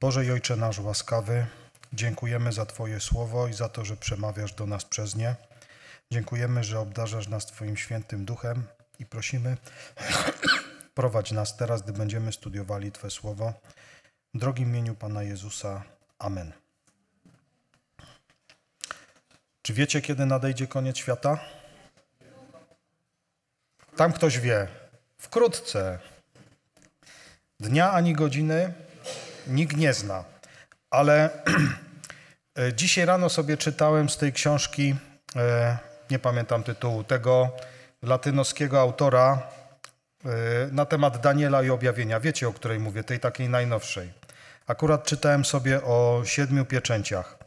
Boże i Ojcze nasz łaskawy, dziękujemy za Twoje słowo i za to, że przemawiasz do nas przez nie. Dziękujemy, że obdarzasz nas Twoim świętym duchem i prosimy, prowadź nas teraz, gdy będziemy studiowali Twoje słowo. W drogim imieniu Pana Jezusa. Amen. Czy wiecie, kiedy nadejdzie koniec świata? Tam ktoś wie. Wkrótce. Dnia ani godziny nikt nie zna. Ale e, dzisiaj rano sobie czytałem z tej książki, e, nie pamiętam tytułu, tego latynoskiego autora e, na temat Daniela i objawienia. Wiecie, o której mówię, tej takiej najnowszej. Akurat czytałem sobie o siedmiu pieczęciach.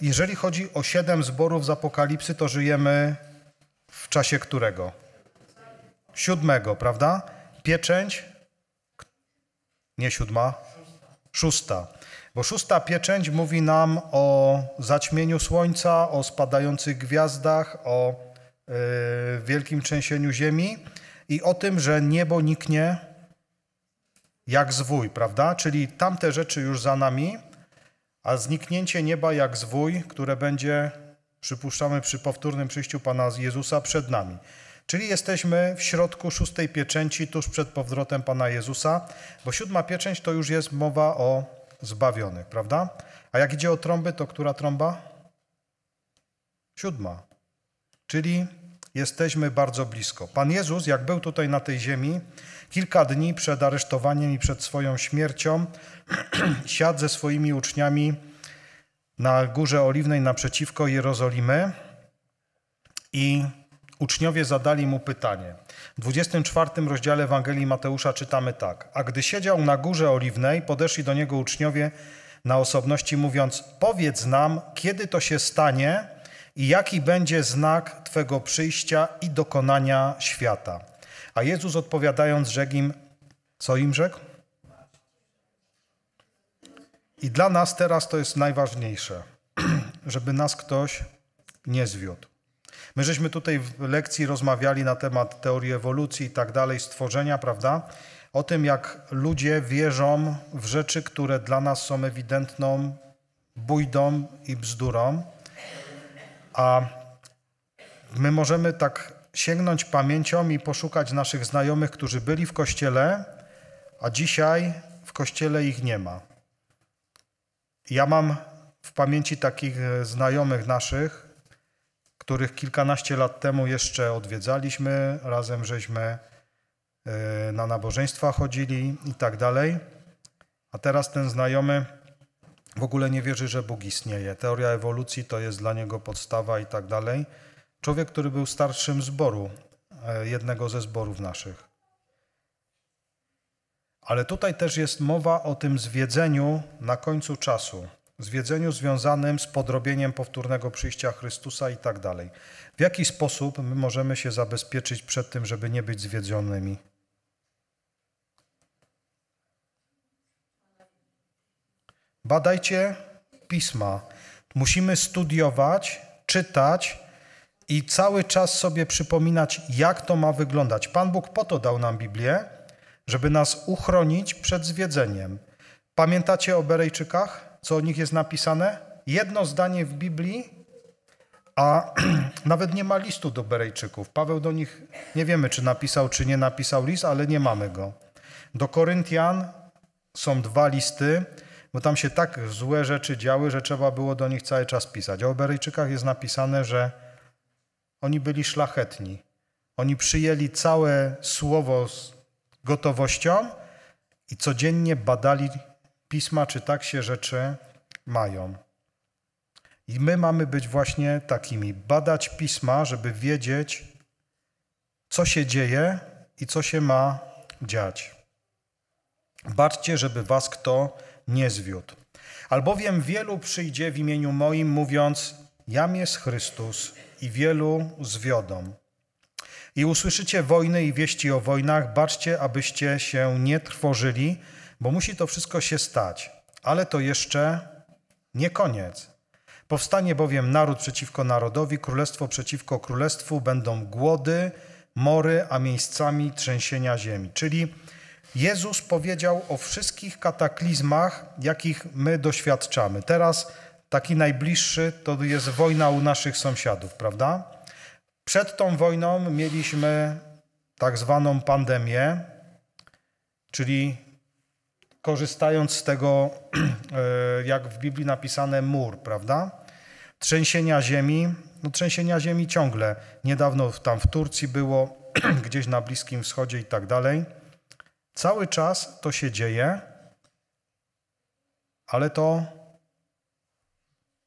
Jeżeli chodzi o siedem zborów z Apokalipsy, to żyjemy w czasie którego? Siódmego, prawda? Pieczęć nie siódma? Szósta. Bo szósta pieczęć mówi nam o zaćmieniu słońca, o spadających gwiazdach, o yy, wielkim trzęsieniu ziemi i o tym, że niebo niknie jak zwój, prawda? Czyli tamte rzeczy już za nami, a zniknięcie nieba jak zwój, które będzie, przypuszczamy, przy powtórnym przyjściu Pana Jezusa przed nami. Czyli jesteśmy w środku szóstej pieczęci, tuż przed powrotem Pana Jezusa, bo siódma pieczęć to już jest mowa o zbawionych, prawda? A jak idzie o trąby, to która trąba? Siódma. Czyli jesteśmy bardzo blisko. Pan Jezus, jak był tutaj na tej ziemi, kilka dni przed aresztowaniem i przed swoją śmiercią, siadł ze swoimi uczniami na Górze Oliwnej naprzeciwko Jerozolimy i Uczniowie zadali mu pytanie. W 24 rozdziale Ewangelii Mateusza czytamy tak: A gdy siedział na górze oliwnej, podeszli do niego uczniowie na osobności, mówiąc: Powiedz nam, kiedy to się stanie i jaki będzie znak Twego przyjścia i dokonania świata. A Jezus odpowiadając, rzekł im: Co im rzekł? I dla nas teraz to jest najważniejsze, żeby nas ktoś nie zwiódł. My żeśmy tutaj w lekcji rozmawiali na temat teorii ewolucji i tak dalej, stworzenia, prawda? O tym, jak ludzie wierzą w rzeczy, które dla nas są ewidentną bójdą i bzdurą, a my możemy tak sięgnąć pamięcią i poszukać naszych znajomych, którzy byli w kościele, a dzisiaj w kościele ich nie ma. Ja mam w pamięci takich e, znajomych naszych, których kilkanaście lat temu jeszcze odwiedzaliśmy, razem żeśmy e, na nabożeństwa chodzili i tak dalej. A teraz ten znajomy w ogóle nie wierzy, że Bóg istnieje. Teoria ewolucji to jest dla niego podstawa i tak dalej. Człowiek, który był starszym zboru, e, jednego ze zborów naszych. Ale tutaj też jest mowa o tym zwiedzeniu na końcu czasu zwiedzeniu związanym z podrobieniem powtórnego przyjścia Chrystusa i tak dalej. W jaki sposób my możemy się zabezpieczyć przed tym, żeby nie być zwiedzionymi? Badajcie pisma. Musimy studiować, czytać i cały czas sobie przypominać, jak to ma wyglądać. Pan Bóg po to dał nam Biblię, żeby nas uchronić przed zwiedzeniem. Pamiętacie o Berejczykach? co o nich jest napisane? Jedno zdanie w Biblii, a nawet nie ma listu do Berejczyków. Paweł do nich, nie wiemy czy napisał, czy nie napisał list, ale nie mamy go. Do Koryntian są dwa listy, bo tam się tak złe rzeczy działy, że trzeba było do nich cały czas pisać. A o Berejczykach jest napisane, że oni byli szlachetni. Oni przyjęli całe słowo z gotowością i codziennie badali Pisma, czy tak się rzeczy mają. I my mamy być właśnie takimi, badać pisma, żeby wiedzieć, co się dzieje i co się ma dziać. Baczcie, żeby was kto nie zwiódł. Albowiem wielu przyjdzie w imieniu moim, mówiąc: Jam jest Chrystus, i wielu zwiodą. I usłyszycie wojny i wieści o wojnach. Baczcie, abyście się nie trwożyli, bo musi to wszystko się stać. Ale to jeszcze nie koniec. Powstanie bowiem naród przeciwko narodowi, królestwo przeciwko królestwu, będą głody, mory, a miejscami trzęsienia ziemi. Czyli Jezus powiedział o wszystkich kataklizmach, jakich my doświadczamy. Teraz taki najbliższy to jest wojna u naszych sąsiadów, prawda? Przed tą wojną mieliśmy tak zwaną pandemię, czyli korzystając z tego, e, jak w Biblii napisane, mur, prawda? Trzęsienia ziemi, no trzęsienia ziemi ciągle. Niedawno tam w Turcji było, gdzieś na Bliskim Wschodzie i tak dalej. Cały czas to się dzieje, ale to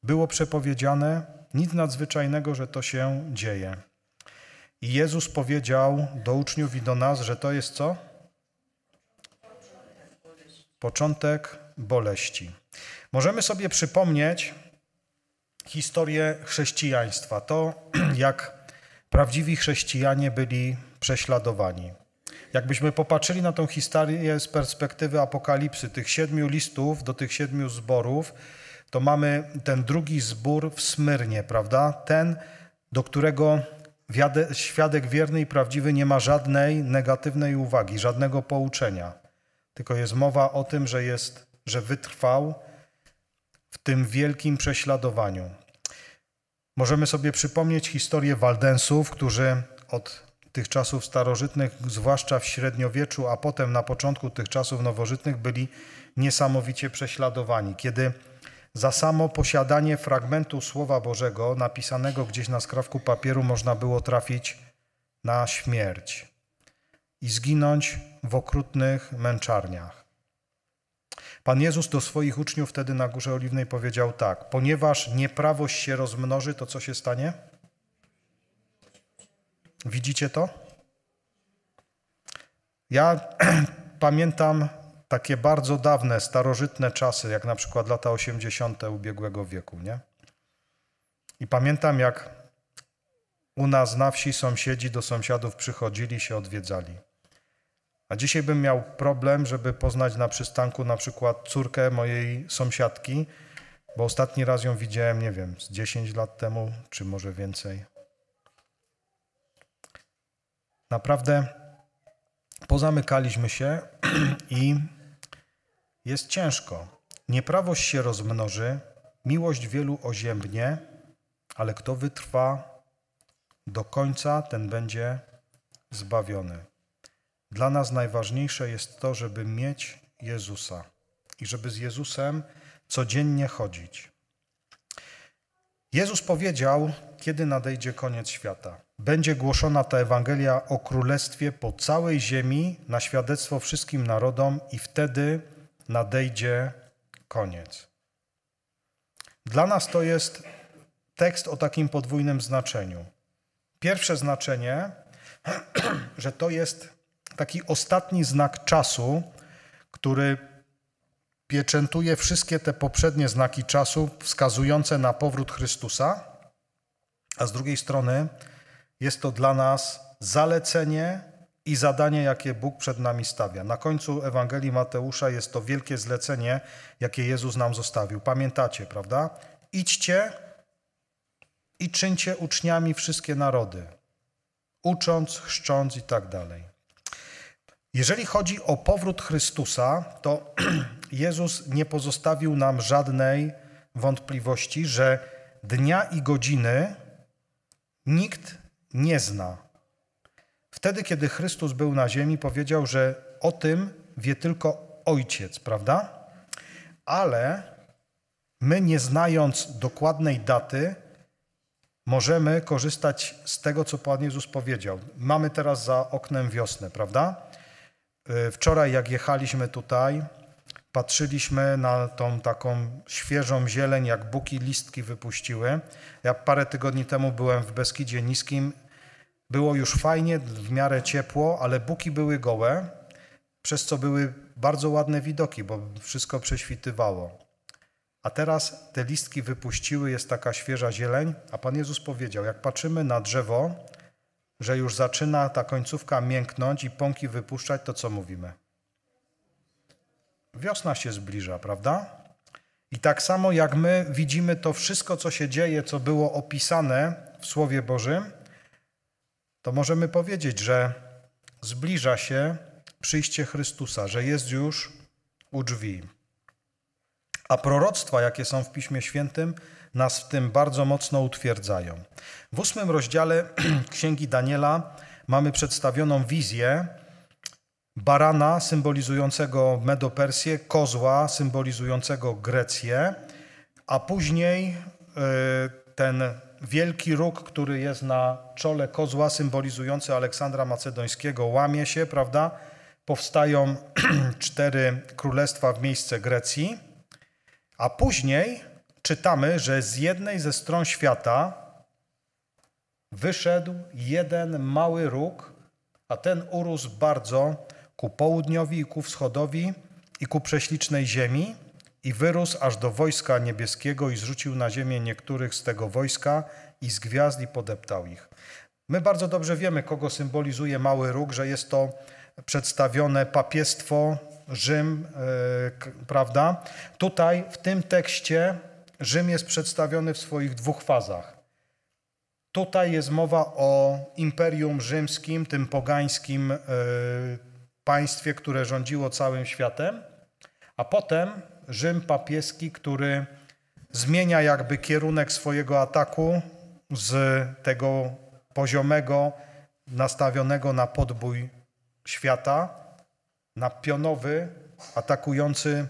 było przepowiedziane, nic nadzwyczajnego, że to się dzieje. I Jezus powiedział do uczniów i do nas, że to jest co? początek boleści. Możemy sobie przypomnieć historię chrześcijaństwa, to jak prawdziwi chrześcijanie byli prześladowani. Jakbyśmy popatrzyli na tą historię z perspektywy apokalipsy, tych siedmiu listów do tych siedmiu zborów, to mamy ten drugi zbór w Smyrnie, prawda? Ten, do którego świadek wierny i prawdziwy nie ma żadnej negatywnej uwagi, żadnego pouczenia tylko jest mowa o tym, że jest, że wytrwał w tym wielkim prześladowaniu. Możemy sobie przypomnieć historię Waldensów, którzy od tych czasów starożytnych, zwłaszcza w średniowieczu, a potem na początku tych czasów nowożytnych, byli niesamowicie prześladowani. Kiedy za samo posiadanie fragmentu Słowa Bożego, napisanego gdzieś na skrawku papieru, można było trafić na śmierć i zginąć w okrutnych męczarniach. Pan Jezus do swoich uczniów wtedy na Górze Oliwnej powiedział tak: Ponieważ nieprawość się rozmnoży, to co się stanie? Widzicie to? Ja pamiętam takie bardzo dawne, starożytne czasy, jak na przykład lata 80. ubiegłego wieku, nie? I pamiętam, jak u nas na wsi sąsiedzi do sąsiadów przychodzili, się odwiedzali. A dzisiaj bym miał problem, żeby poznać na przystanku na przykład córkę mojej sąsiadki, bo ostatni raz ją widziałem, nie wiem, z 10 lat temu, czy może więcej. Naprawdę pozamykaliśmy się i jest ciężko. Nieprawość się rozmnoży, miłość wielu oziębnie, ale kto wytrwa do końca, ten będzie zbawiony. Dla nas najważniejsze jest to, żeby mieć Jezusa i żeby z Jezusem codziennie chodzić. Jezus powiedział, kiedy nadejdzie koniec świata. Będzie głoszona ta Ewangelia o Królestwie po całej ziemi na świadectwo wszystkim narodom i wtedy nadejdzie koniec. Dla nas to jest tekst o takim podwójnym znaczeniu. Pierwsze znaczenie, że to jest taki ostatni znak czasu, który pieczętuje wszystkie te poprzednie znaki czasu wskazujące na powrót Chrystusa, a z drugiej strony jest to dla nas zalecenie i zadanie, jakie Bóg przed nami stawia. Na końcu Ewangelii Mateusza jest to wielkie zlecenie, jakie Jezus nam zostawił. Pamiętacie, prawda? Idźcie i czyńcie uczniami wszystkie narody, ucząc, chrzcząc i tak dalej. Jeżeli chodzi o powrót Chrystusa, to Jezus nie pozostawił nam żadnej wątpliwości, że dnia i godziny nikt nie zna. Wtedy, kiedy Chrystus był na ziemi, powiedział, że o tym wie tylko Ojciec, prawda? Ale my, nie znając dokładnej daty, możemy korzystać z tego, co Pan Jezus powiedział. Mamy teraz za oknem wiosnę, prawda? Y, wczoraj, jak jechaliśmy tutaj, patrzyliśmy na tą taką świeżą zieleń, jak buki listki wypuściły. Ja parę tygodni temu byłem w Beskidzie Niskim. Było już fajnie, w miarę ciepło, ale buki były gołe, przez co były bardzo ładne widoki, bo wszystko prześwitywało. A teraz te listki wypuściły, jest taka świeża zieleń, a Pan Jezus powiedział, jak patrzymy na drzewo, że już zaczyna ta końcówka mięknąć i pąki wypuszczać, to co mówimy? Wiosna się zbliża, prawda? I tak samo jak my widzimy to wszystko, co się dzieje, co było opisane w Słowie Bożym, to możemy powiedzieć, że zbliża się przyjście Chrystusa, że jest już u drzwi. A proroctwa, jakie są w Piśmie Świętym, nas w tym bardzo mocno utwierdzają. W ósmym rozdziale Księgi Daniela mamy przedstawioną wizję barana symbolizującego Medopersję, kozła symbolizującego Grecję, a później e, ten wielki róg, który jest na czole kozła symbolizujący Aleksandra Macedońskiego, łamie się, prawda? Powstają cztery królestwa w miejsce Grecji, a później czytamy, że z jednej ze stron świata wyszedł jeden mały róg, a ten urósł bardzo ku południowi i ku wschodowi i ku prześlicznej ziemi i wyrósł aż do wojska niebieskiego i zrzucił na ziemię niektórych z tego wojska i z gwiazd i podeptał ich. My bardzo dobrze wiemy, kogo symbolizuje mały róg, że jest to przedstawione papiestwo, Rzym, yy, prawda? Tutaj w tym tekście Rzym jest przedstawiony w swoich dwóch fazach. Tutaj jest mowa o Imperium Rzymskim, tym pogańskim e, państwie, które rządziło całym światem, a potem Rzym papieski, który zmienia jakby kierunek swojego ataku z tego poziomego, nastawionego na podbój świata, na pionowy, atakujący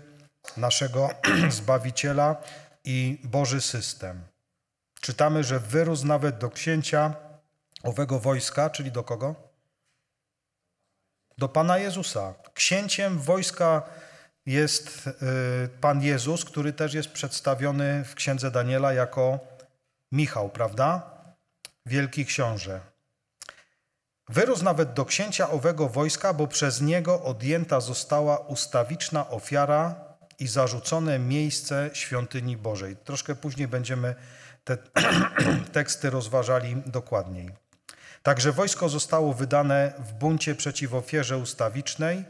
naszego Zbawiciela, i Boży system. Czytamy, że wyrósł nawet do księcia owego wojska, czyli do kogo? Do Pana Jezusa. Księciem wojska jest y, Pan Jezus, który też jest przedstawiony w księdze Daniela jako Michał, prawda? Wielki książę. Wyrósł nawet do księcia owego wojska, bo przez niego odjęta została ustawiczna ofiara i zarzucone miejsce świątyni Bożej. Troszkę później będziemy te teksty rozważali dokładniej. Także wojsko zostało wydane w buncie przeciw ofierze ustawicznej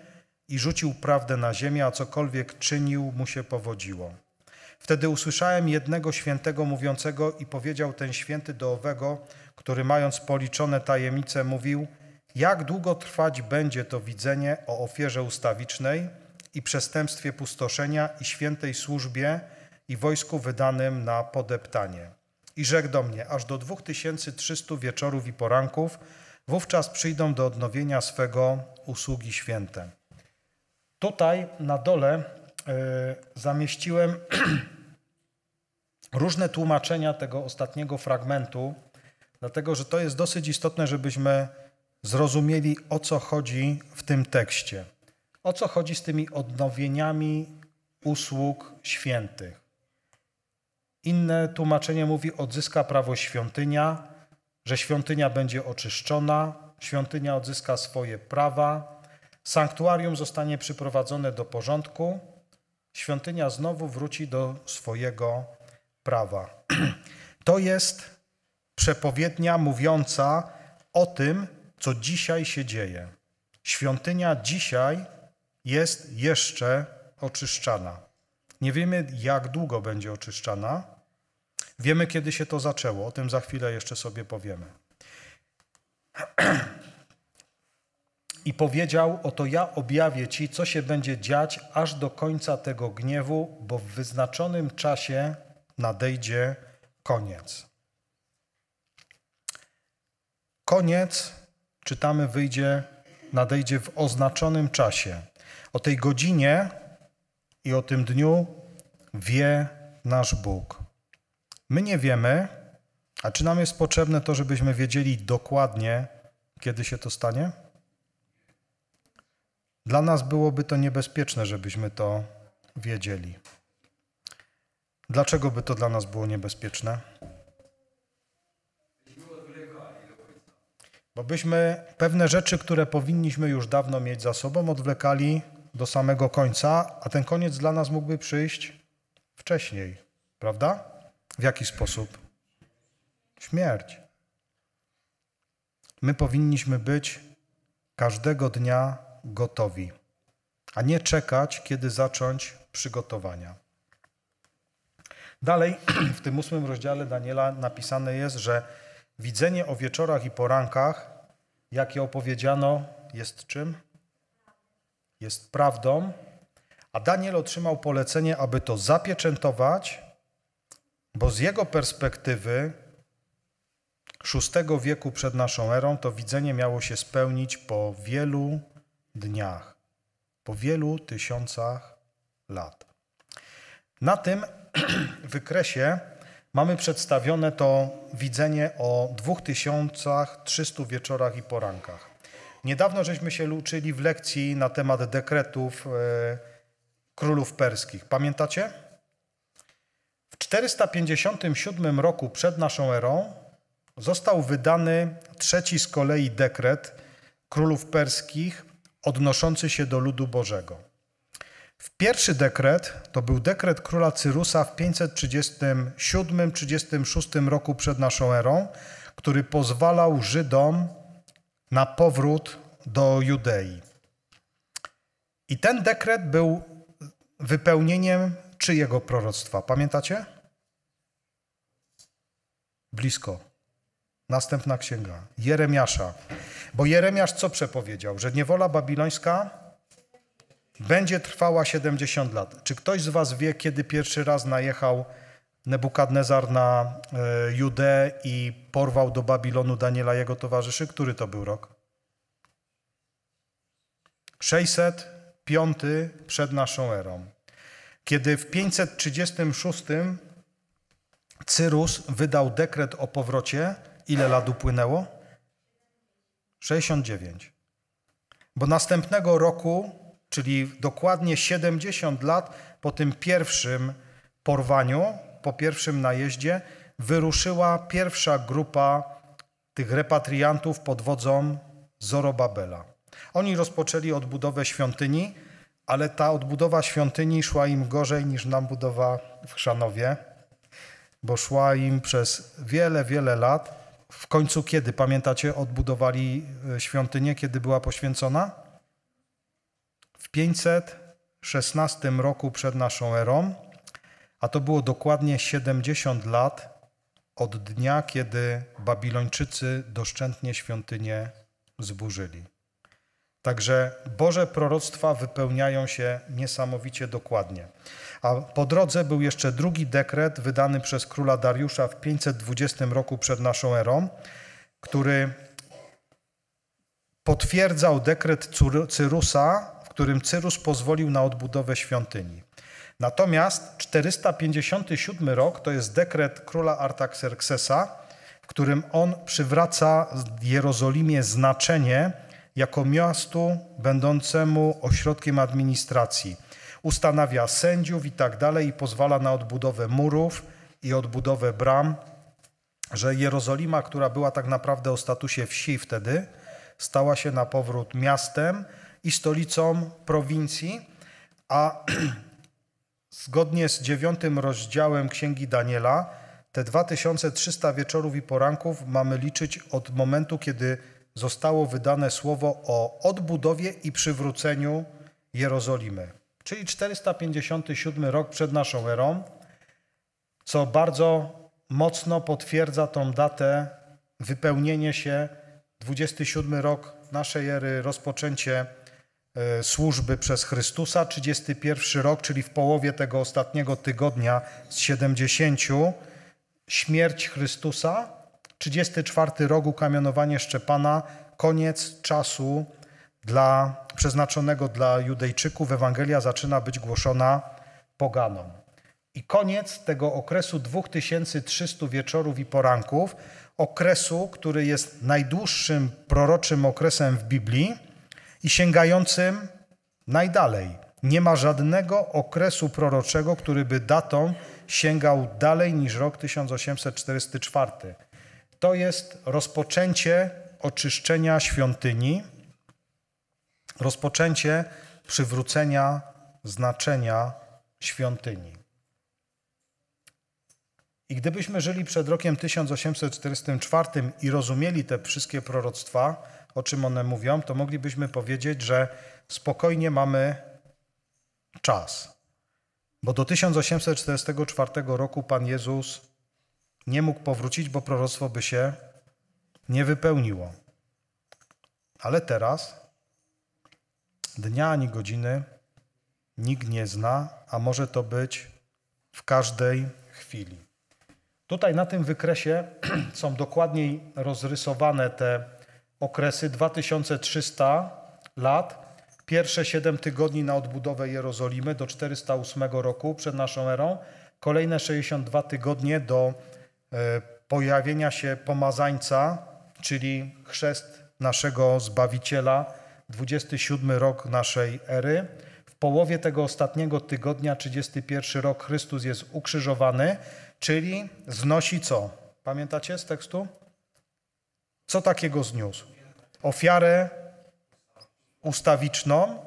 i rzucił prawdę na ziemię, a cokolwiek czynił, mu się powodziło. Wtedy usłyszałem jednego świętego mówiącego i powiedział ten święty do owego, który mając policzone tajemnice mówił, jak długo trwać będzie to widzenie o ofierze ustawicznej – i przestępstwie pustoszenia i świętej służbie i wojsku wydanym na podeptanie. I rzekł do mnie, aż do 2300 wieczorów i poranków, wówczas przyjdą do odnowienia swego usługi święte. Tutaj na dole e, zamieściłem różne tłumaczenia tego ostatniego fragmentu, dlatego że to jest dosyć istotne, żebyśmy zrozumieli, o co chodzi w tym tekście o co chodzi z tymi odnowieniami usług świętych. Inne tłumaczenie mówi odzyska prawo świątynia, że świątynia będzie oczyszczona, świątynia odzyska swoje prawa, sanktuarium zostanie przyprowadzone do porządku, świątynia znowu wróci do swojego prawa. To jest przepowiednia mówiąca o tym, co dzisiaj się dzieje. Świątynia dzisiaj jest jeszcze oczyszczana. Nie wiemy, jak długo będzie oczyszczana. Wiemy, kiedy się to zaczęło. O tym za chwilę jeszcze sobie powiemy. I powiedział: Oto ja objawię ci, co się będzie dziać aż do końca tego gniewu, bo w wyznaczonym czasie nadejdzie koniec. Koniec, czytamy, wyjdzie, nadejdzie w oznaczonym czasie. O tej godzinie i o tym dniu wie nasz Bóg. My nie wiemy, a czy nam jest potrzebne to, żebyśmy wiedzieli dokładnie, kiedy się to stanie? Dla nas byłoby to niebezpieczne, żebyśmy to wiedzieli. Dlaczego by to dla nas było niebezpieczne? Bo byśmy pewne rzeczy, które powinniśmy już dawno mieć za sobą, odwlekali do samego końca, a ten koniec dla nas mógłby przyjść wcześniej, prawda? W jaki sposób? Śmierć. My powinniśmy być każdego dnia gotowi, a nie czekać, kiedy zacząć przygotowania. Dalej w tym ósmym rozdziale Daniela napisane jest, że widzenie o wieczorach i porankach, jakie opowiedziano, jest czym? jest prawdą, a Daniel otrzymał polecenie, aby to zapieczętować, bo z jego perspektywy VI wieku przed naszą erą to widzenie miało się spełnić po wielu dniach, po wielu tysiącach lat. Na tym wykresie mamy przedstawione to widzenie o 2300 wieczorach i porankach. Niedawno żeśmy się luczyli w lekcji na temat dekretów e, królów perskich. Pamiętacie? W 457 roku przed naszą erą został wydany trzeci z kolei dekret królów perskich odnoszący się do ludu Bożego. W pierwszy dekret to był dekret króla Cyrusa w 537-36 roku przed naszą erą, który pozwalał Żydom na powrót do Judei. I ten dekret był wypełnieniem czyjego proroctwa? Pamiętacie? Blisko. Następna księga. Jeremiasza. Bo Jeremiasz co przepowiedział? Że niewola babilońska będzie trwała 70 lat. Czy ktoś z was wie, kiedy pierwszy raz najechał Nebukadnezar na e, Judę i porwał do Babilonu Daniela jego towarzyszy, który to był rok? 605 przed naszą erą. Kiedy w 536 Cyrus wydał dekret o powrocie, ile lat upłynęło? 69. Bo następnego roku, czyli dokładnie 70 lat po tym pierwszym porwaniu, po pierwszym najeździe wyruszyła pierwsza grupa tych repatriantów pod wodzą Zorobabela. Oni rozpoczęli odbudowę świątyni, ale ta odbudowa świątyni szła im gorzej niż nam budowa w Chrzanowie, bo szła im przez wiele, wiele lat. W końcu kiedy, pamiętacie, odbudowali e, świątynię, kiedy była poświęcona? W 516 roku przed naszą erą a to było dokładnie 70 lat od dnia, kiedy Babilończycy doszczętnie świątynię zburzyli. Także Boże proroctwa wypełniają się niesamowicie dokładnie. A po drodze był jeszcze drugi dekret wydany przez króla Dariusza w 520 roku przed naszą erą, który potwierdzał dekret Cyrusa, w którym Cyrus pozwolił na odbudowę świątyni. Natomiast 457 rok to jest dekret króla Artaxerxesa, w którym on przywraca Jerozolimie znaczenie jako miastu będącemu ośrodkiem administracji. Ustanawia sędziów i tak dalej i pozwala na odbudowę murów i odbudowę bram, że Jerozolima, która była tak naprawdę o statusie wsi wtedy, stała się na powrót miastem i stolicą prowincji, a Zgodnie z dziewiątym rozdziałem Księgi Daniela, te 2300 wieczorów i poranków mamy liczyć od momentu, kiedy zostało wydane słowo o odbudowie i przywróceniu Jerozolimy. Czyli 457 rok przed naszą erą, co bardzo mocno potwierdza tą datę wypełnienie się 27 rok naszej ery, rozpoczęcie E, służby przez Chrystusa, 31 rok, czyli w połowie tego ostatniego tygodnia z 70, śmierć Chrystusa, 34 rok, kamionowanie Szczepana, koniec czasu dla, przeznaczonego dla Judejczyków. Ewangelia zaczyna być głoszona poganom. I koniec tego okresu 2300 wieczorów i poranków, okresu, który jest najdłuższym proroczym okresem w Biblii, i sięgającym najdalej. Nie ma żadnego okresu proroczego, który by datą sięgał dalej niż rok 1844. To jest rozpoczęcie oczyszczenia świątyni, rozpoczęcie przywrócenia znaczenia świątyni. I gdybyśmy żyli przed rokiem 1844 i rozumieli te wszystkie proroctwa, o czym one mówią, to moglibyśmy powiedzieć, że spokojnie mamy czas. Bo do 1844 roku Pan Jezus nie mógł powrócić, bo proroctwo by się nie wypełniło. Ale teraz dnia ani godziny nikt nie zna, a może to być w każdej chwili. Tutaj na tym wykresie są dokładniej rozrysowane te okresy 2300 lat, pierwsze 7 tygodni na odbudowę Jerozolimy do 408 roku przed naszą erą, kolejne 62 tygodnie do e, pojawienia się pomazańca, czyli chrzest naszego Zbawiciela, 27 rok naszej ery. W połowie tego ostatniego tygodnia, 31 rok, Chrystus jest ukrzyżowany, czyli znosi co? Pamiętacie z tekstu? Co takiego zniósł? Ofiarę ustawiczną.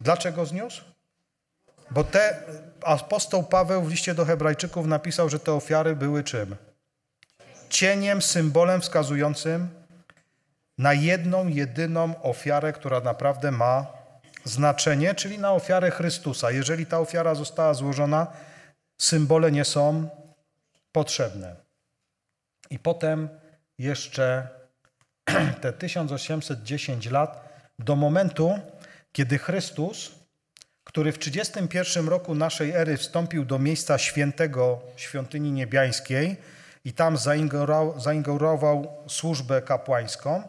Dlaczego zniósł? Bo te, apostoł Paweł w liście do Hebrajczyków napisał, że te ofiary były czym? Cieniem, symbolem wskazującym na jedną, jedyną ofiarę, która naprawdę ma znaczenie, czyli na ofiarę Chrystusa. Jeżeli ta ofiara została złożona, symbole nie są potrzebne. I potem jeszcze te 1810 lat do momentu, kiedy Chrystus, który w 31 roku naszej ery wstąpił do miejsca świętego świątyni niebiańskiej i tam zaingerował, zaingerował służbę kapłańską,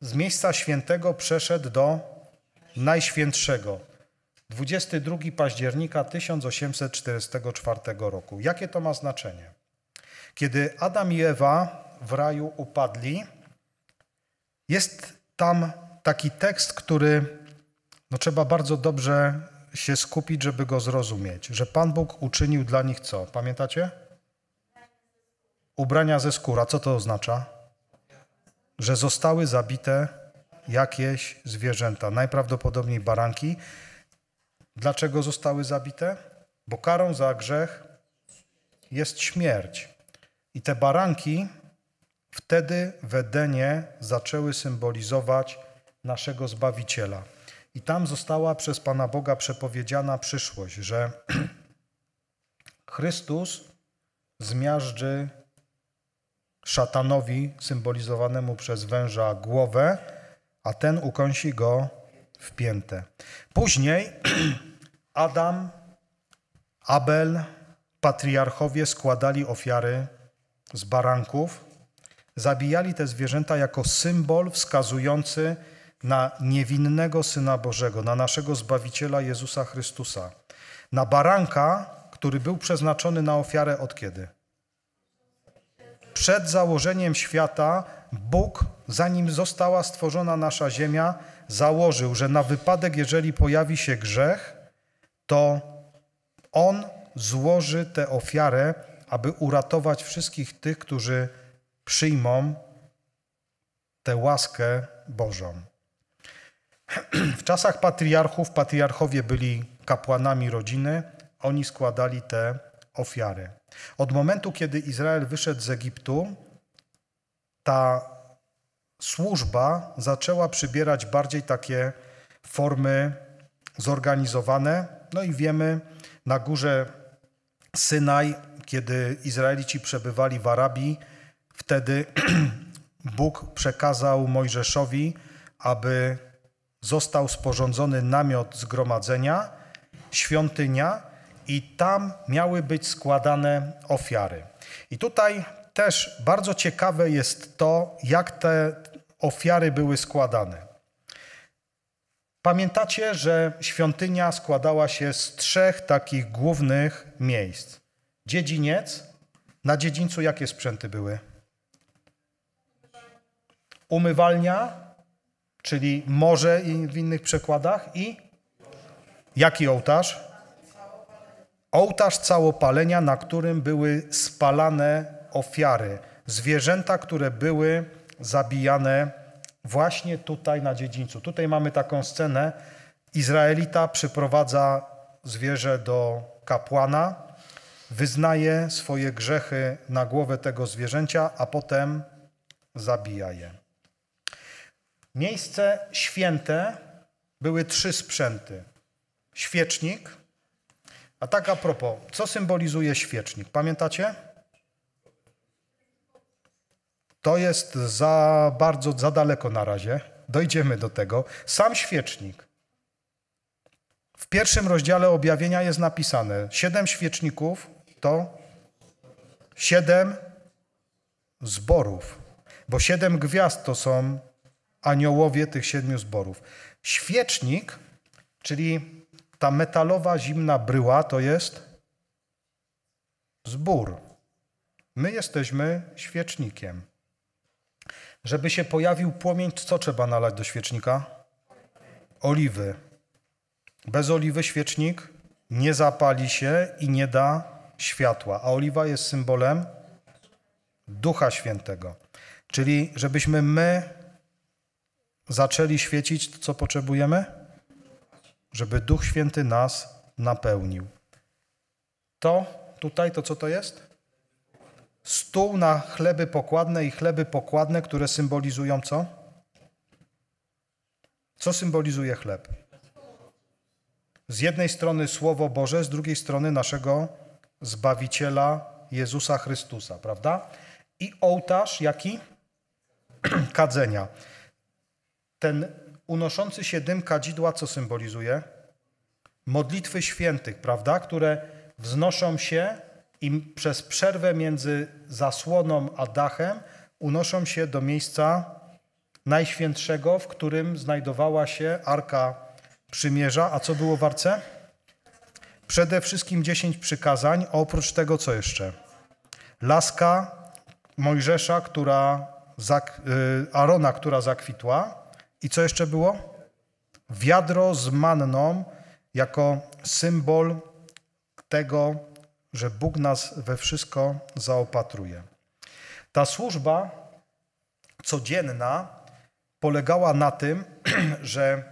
z miejsca świętego przeszedł do najświętszego. 22 października 1844 roku. Jakie to ma znaczenie? Kiedy Adam i Ewa w raju upadli, jest tam taki tekst, który no, trzeba bardzo dobrze się skupić, żeby go zrozumieć, że Pan Bóg uczynił dla nich co? Pamiętacie? Ubrania ze skóra. Co to oznacza? Że zostały zabite jakieś zwierzęta, najprawdopodobniej baranki. Dlaczego zostały zabite? Bo karą za grzech jest śmierć. I te baranki Wtedy Wedenie zaczęły symbolizować naszego Zbawiciela. I tam została przez Pana Boga przepowiedziana przyszłość, że Chrystus zmiażdży szatanowi symbolizowanemu przez węża głowę, a ten ukąsi go w piętę. Później Adam, Abel, patriarchowie składali ofiary z baranków, zabijali te zwierzęta jako symbol wskazujący na niewinnego Syna Bożego, na naszego Zbawiciela Jezusa Chrystusa, na baranka, który był przeznaczony na ofiarę od kiedy? Przed założeniem świata Bóg, zanim została stworzona nasza ziemia, założył, że na wypadek, jeżeli pojawi się grzech, to On złoży tę ofiarę, aby uratować wszystkich tych, którzy przyjmą tę łaskę Bożą. W czasach patriarchów patriarchowie byli kapłanami rodziny, oni składali te ofiary. Od momentu, kiedy Izrael wyszedł z Egiptu, ta służba zaczęła przybierać bardziej takie formy zorganizowane. No i wiemy, na górze Synaj, kiedy Izraelici przebywali w Arabii, Wtedy Bóg przekazał Mojżeszowi, aby został sporządzony namiot zgromadzenia, świątynia i tam miały być składane ofiary. I tutaj też bardzo ciekawe jest to, jak te ofiary były składane. Pamiętacie, że świątynia składała się z trzech takich głównych miejsc. Dziedziniec, na dziedzińcu jakie sprzęty były? umywalnia, czyli morze w innych przekładach i jaki ołtarz? Ołtarz całopalenia, na którym były spalane ofiary, zwierzęta, które były zabijane właśnie tutaj na dziedzińcu. Tutaj mamy taką scenę. Izraelita przyprowadza zwierzę do kapłana, wyznaje swoje grzechy na głowę tego zwierzęcia, a potem zabija je. Miejsce święte były trzy sprzęty. Świecznik, a tak a propos, co symbolizuje świecznik? Pamiętacie? To jest za bardzo, za daleko na razie. Dojdziemy do tego. Sam świecznik. W pierwszym rozdziale objawienia jest napisane: siedem świeczników to siedem zborów, bo siedem gwiazd to są aniołowie tych siedmiu zborów. Świecznik, czyli ta metalowa zimna bryła, to jest zbór. My jesteśmy świecznikiem. Żeby się pojawił płomień, co trzeba nalać do świecznika? Oliwy. Bez oliwy świecznik nie zapali się i nie da światła, a oliwa jest symbolem Ducha Świętego. Czyli żebyśmy my zaczęli świecić, co potrzebujemy? Żeby Duch Święty nas napełnił. To tutaj, to co to jest? Stół na chleby pokładne i chleby pokładne, które symbolizują co? Co symbolizuje chleb? Z jednej strony Słowo Boże, z drugiej strony naszego Zbawiciela Jezusa Chrystusa, prawda? I ołtarz jaki? Kadzenia. Ten unoszący się dym kadzidła, co symbolizuje? Modlitwy świętych, prawda? Które wznoszą się i przez przerwę między zasłoną a dachem unoszą się do miejsca najświętszego, w którym znajdowała się Arka Przymierza. A co było w Arce? Przede wszystkim dziesięć przykazań, oprócz tego co jeszcze? Laska Mojżesza, która, y, Arona, która zakwitła, i co jeszcze było? Wiadro z manną jako symbol tego, że Bóg nas we wszystko zaopatruje. Ta służba codzienna polegała na tym, że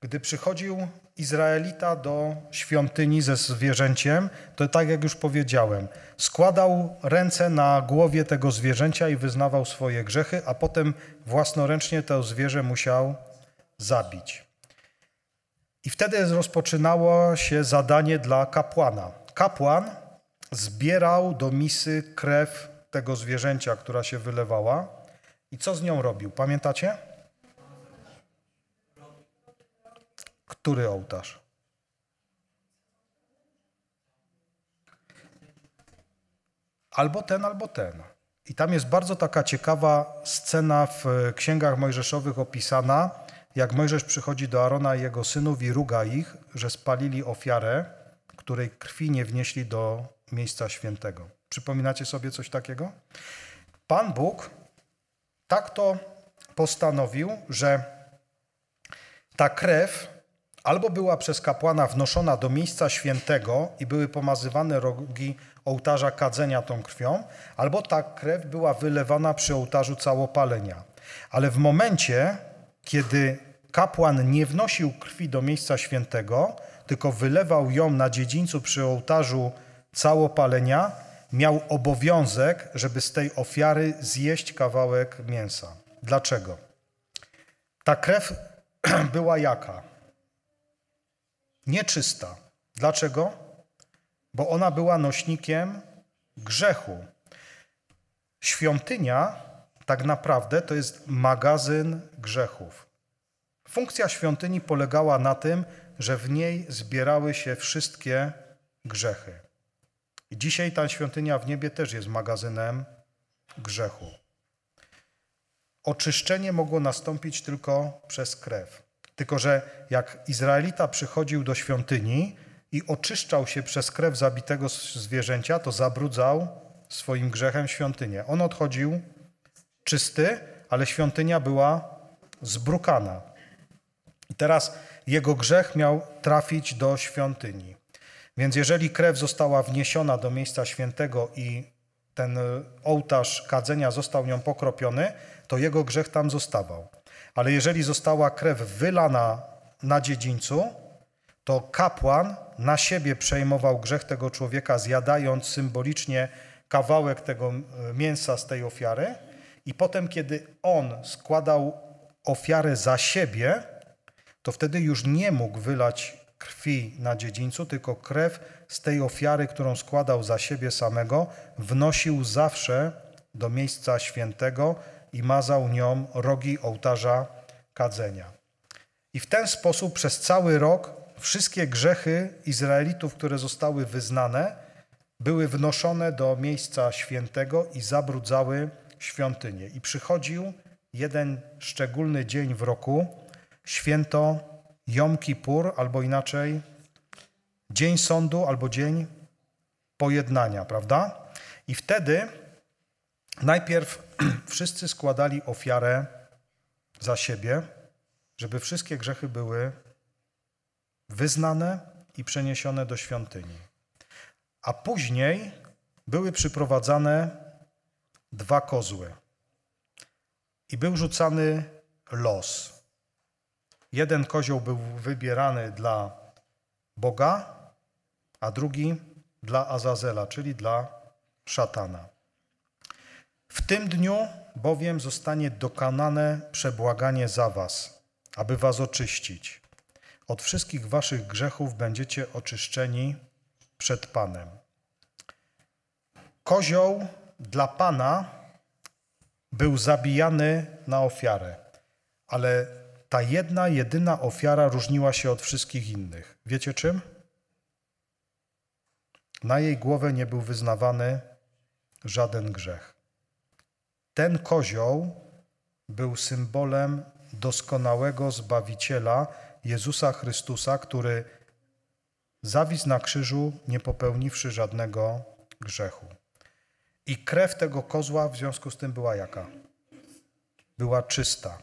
gdy przychodził Izraelita do świątyni ze zwierzęciem, to tak jak już powiedziałem, składał ręce na głowie tego zwierzęcia i wyznawał swoje grzechy, a potem własnoręcznie to zwierzę musiał zabić. I wtedy rozpoczynało się zadanie dla kapłana. Kapłan zbierał do misy krew tego zwierzęcia, która się wylewała. I co z nią robił? Pamiętacie? Który ołtarz? Albo ten, albo ten. I tam jest bardzo taka ciekawa scena w księgach mojżeszowych opisana, jak Mojżesz przychodzi do Arona i jego synów i ruga ich, że spalili ofiarę, której krwi nie wnieśli do miejsca świętego. Przypominacie sobie coś takiego? Pan Bóg tak to postanowił, że ta krew albo była przez kapłana wnoszona do miejsca świętego i były pomazywane rogi ołtarza kadzenia tą krwią, albo ta krew była wylewana przy ołtarzu całopalenia. Ale w momencie, kiedy kapłan nie wnosił krwi do miejsca świętego, tylko wylewał ją na dziedzińcu przy ołtarzu całopalenia, miał obowiązek, żeby z tej ofiary zjeść kawałek mięsa. Dlaczego? Ta krew była jaka? nieczysta. Dlaczego? Bo ona była nośnikiem grzechu. Świątynia tak naprawdę to jest magazyn grzechów. Funkcja świątyni polegała na tym, że w niej zbierały się wszystkie grzechy. dzisiaj ta świątynia w niebie też jest magazynem grzechu. Oczyszczenie mogło nastąpić tylko przez krew. Tylko, że jak Izraelita przychodził do świątyni i oczyszczał się przez krew zabitego zwierzęcia, to zabrudzał swoim grzechem świątynię. On odchodził czysty, ale świątynia była zbrukana. I teraz jego grzech miał trafić do świątyni. Więc jeżeli krew została wniesiona do miejsca świętego i ten e, ołtarz kadzenia został nią pokropiony, to jego grzech tam zostawał. Ale jeżeli została krew wylana na dziedzińcu, to kapłan na siebie przejmował grzech tego człowieka, zjadając symbolicznie kawałek tego e, mięsa z tej ofiary. I potem, kiedy on składał ofiarę za siebie, to wtedy już nie mógł wylać krwi na dziedzińcu, tylko krew z tej ofiary, którą składał za siebie samego, wnosił zawsze do miejsca świętego, i mazał nią rogi ołtarza kadzenia. I w ten sposób przez cały rok wszystkie grzechy Izraelitów, które zostały wyznane, były wnoszone do miejsca świętego i zabrudzały świątynię. I przychodził jeden szczególny dzień w roku, święto Jom Kippur, albo inaczej Dzień Sądu, albo Dzień Pojednania, prawda? I wtedy Najpierw wszyscy składali ofiarę za siebie, żeby wszystkie grzechy były wyznane i przeniesione do świątyni. A później były przyprowadzane dwa kozły i był rzucany los. Jeden kozioł był wybierany dla Boga, a drugi dla Azazela, czyli dla szatana. W tym dniu bowiem zostanie dokonane przebłaganie za was, aby was oczyścić. Od wszystkich waszych grzechów będziecie oczyszczeni przed Panem. Kozioł dla Pana był zabijany na ofiarę, ale ta jedna, jedyna ofiara różniła się od wszystkich innych. Wiecie czym? Na jej głowę nie był wyznawany żaden grzech. Ten kozioł był symbolem doskonałego Zbawiciela Jezusa Chrystusa, który zawisł na krzyżu, nie popełniwszy żadnego grzechu. I krew tego kozła w związku z tym była jaka? Była czysta.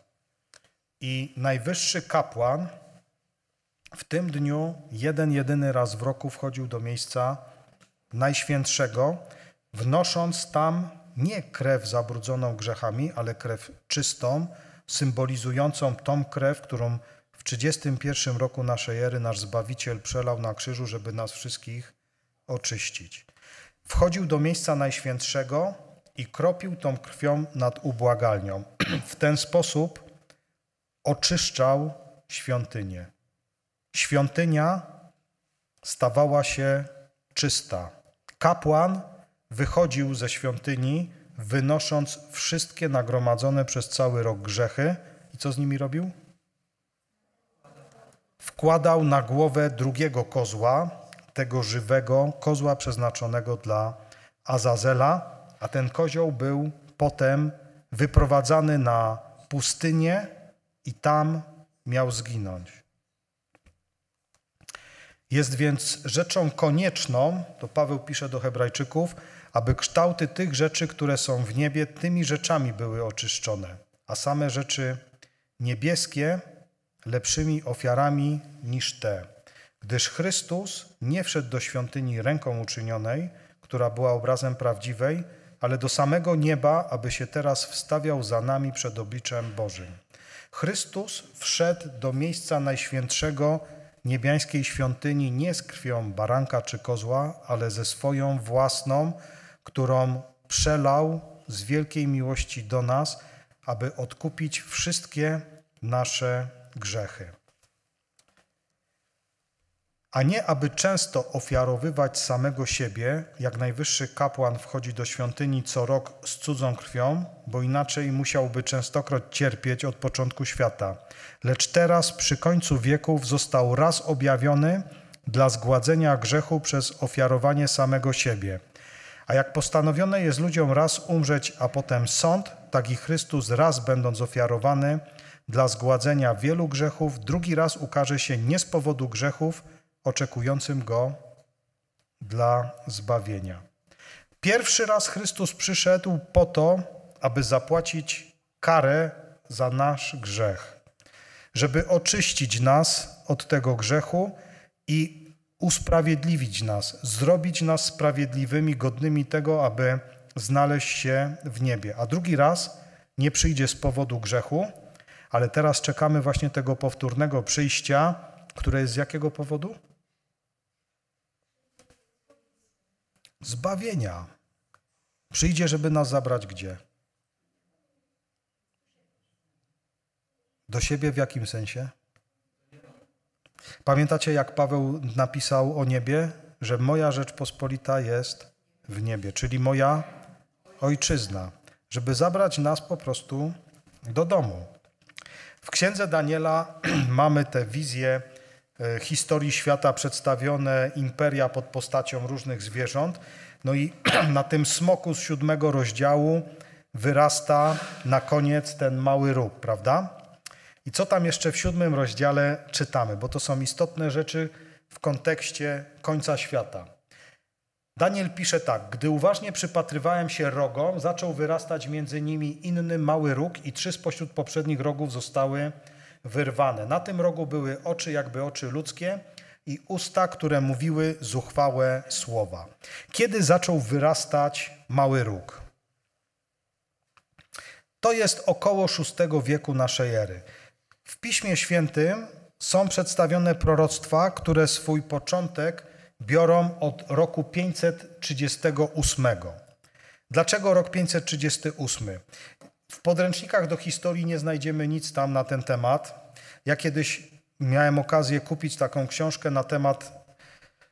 I najwyższy kapłan w tym dniu jeden jedyny raz w roku wchodził do miejsca najświętszego, wnosząc tam nie krew zabrudzoną grzechami, ale krew czystą, symbolizującą tą krew, którą w 31 roku naszej ery nasz Zbawiciel przelał na krzyżu, żeby nas wszystkich oczyścić. Wchodził do miejsca najświętszego i kropił tą krwią nad ubłagalnią. W ten sposób oczyszczał świątynię. Świątynia stawała się czysta. Kapłan wychodził ze świątyni, wynosząc wszystkie nagromadzone przez cały rok grzechy. I co z nimi robił? Wkładał na głowę drugiego kozła, tego żywego kozła przeznaczonego dla Azazela, a ten kozioł był potem wyprowadzany na pustynię i tam miał zginąć. Jest więc rzeczą konieczną, to Paweł pisze do Hebrajczyków, aby kształty tych rzeczy, które są w niebie, tymi rzeczami były oczyszczone, a same rzeczy niebieskie lepszymi ofiarami niż te. Gdyż Chrystus nie wszedł do świątyni ręką uczynionej, która była obrazem prawdziwej, ale do samego nieba, aby się teraz wstawiał za nami przed obliczem Bożym. Chrystus wszedł do miejsca najświętszego niebiańskiej świątyni nie z krwią baranka czy kozła, ale ze swoją własną, którą przelał z wielkiej miłości do nas, aby odkupić wszystkie nasze grzechy. A nie aby często ofiarowywać samego siebie, jak najwyższy kapłan wchodzi do świątyni co rok z cudzą krwią, bo inaczej musiałby częstokroć cierpieć od początku świata. Lecz teraz przy końcu wieków został raz objawiony dla zgładzenia grzechu przez ofiarowanie samego siebie. A jak postanowione jest ludziom raz umrzeć, a potem sąd, tak i Chrystus raz będąc ofiarowany dla zgładzenia wielu grzechów, drugi raz ukaże się nie z powodu grzechów, oczekującym go dla zbawienia. Pierwszy raz Chrystus przyszedł po to, aby zapłacić karę za nasz grzech, żeby oczyścić nas od tego grzechu i usprawiedliwić nas, zrobić nas sprawiedliwymi, godnymi tego, aby znaleźć się w niebie. A drugi raz nie przyjdzie z powodu grzechu, ale teraz czekamy właśnie tego powtórnego przyjścia, które jest z jakiego powodu? Zbawienia. Przyjdzie, żeby nas zabrać gdzie? Do siebie w jakim sensie? Pamiętacie, jak Paweł napisał o niebie, że moja Rzeczpospolita jest w niebie, czyli moja ojczyzna, żeby zabrać nas po prostu do domu. W księdze Daniela mamy te wizje e, historii świata przedstawione imperia pod postacią różnych zwierząt. No i na tym smoku z siódmego rozdziału wyrasta na koniec ten mały róg, prawda? I co tam jeszcze w siódmym rozdziale czytamy, bo to są istotne rzeczy w kontekście końca świata. Daniel pisze tak: Gdy uważnie przypatrywałem się rogom, zaczął wyrastać między nimi inny mały róg, i trzy spośród poprzednich rogów zostały wyrwane. Na tym rogu były oczy, jakby oczy ludzkie, i usta, które mówiły zuchwałe słowa. Kiedy zaczął wyrastać mały róg? To jest około VI wieku naszej ery. Piśmie Świętym są przedstawione proroctwa, które swój początek biorą od roku 538. Dlaczego rok 538? W podręcznikach do historii nie znajdziemy nic tam na ten temat. Ja kiedyś miałem okazję kupić taką książkę na temat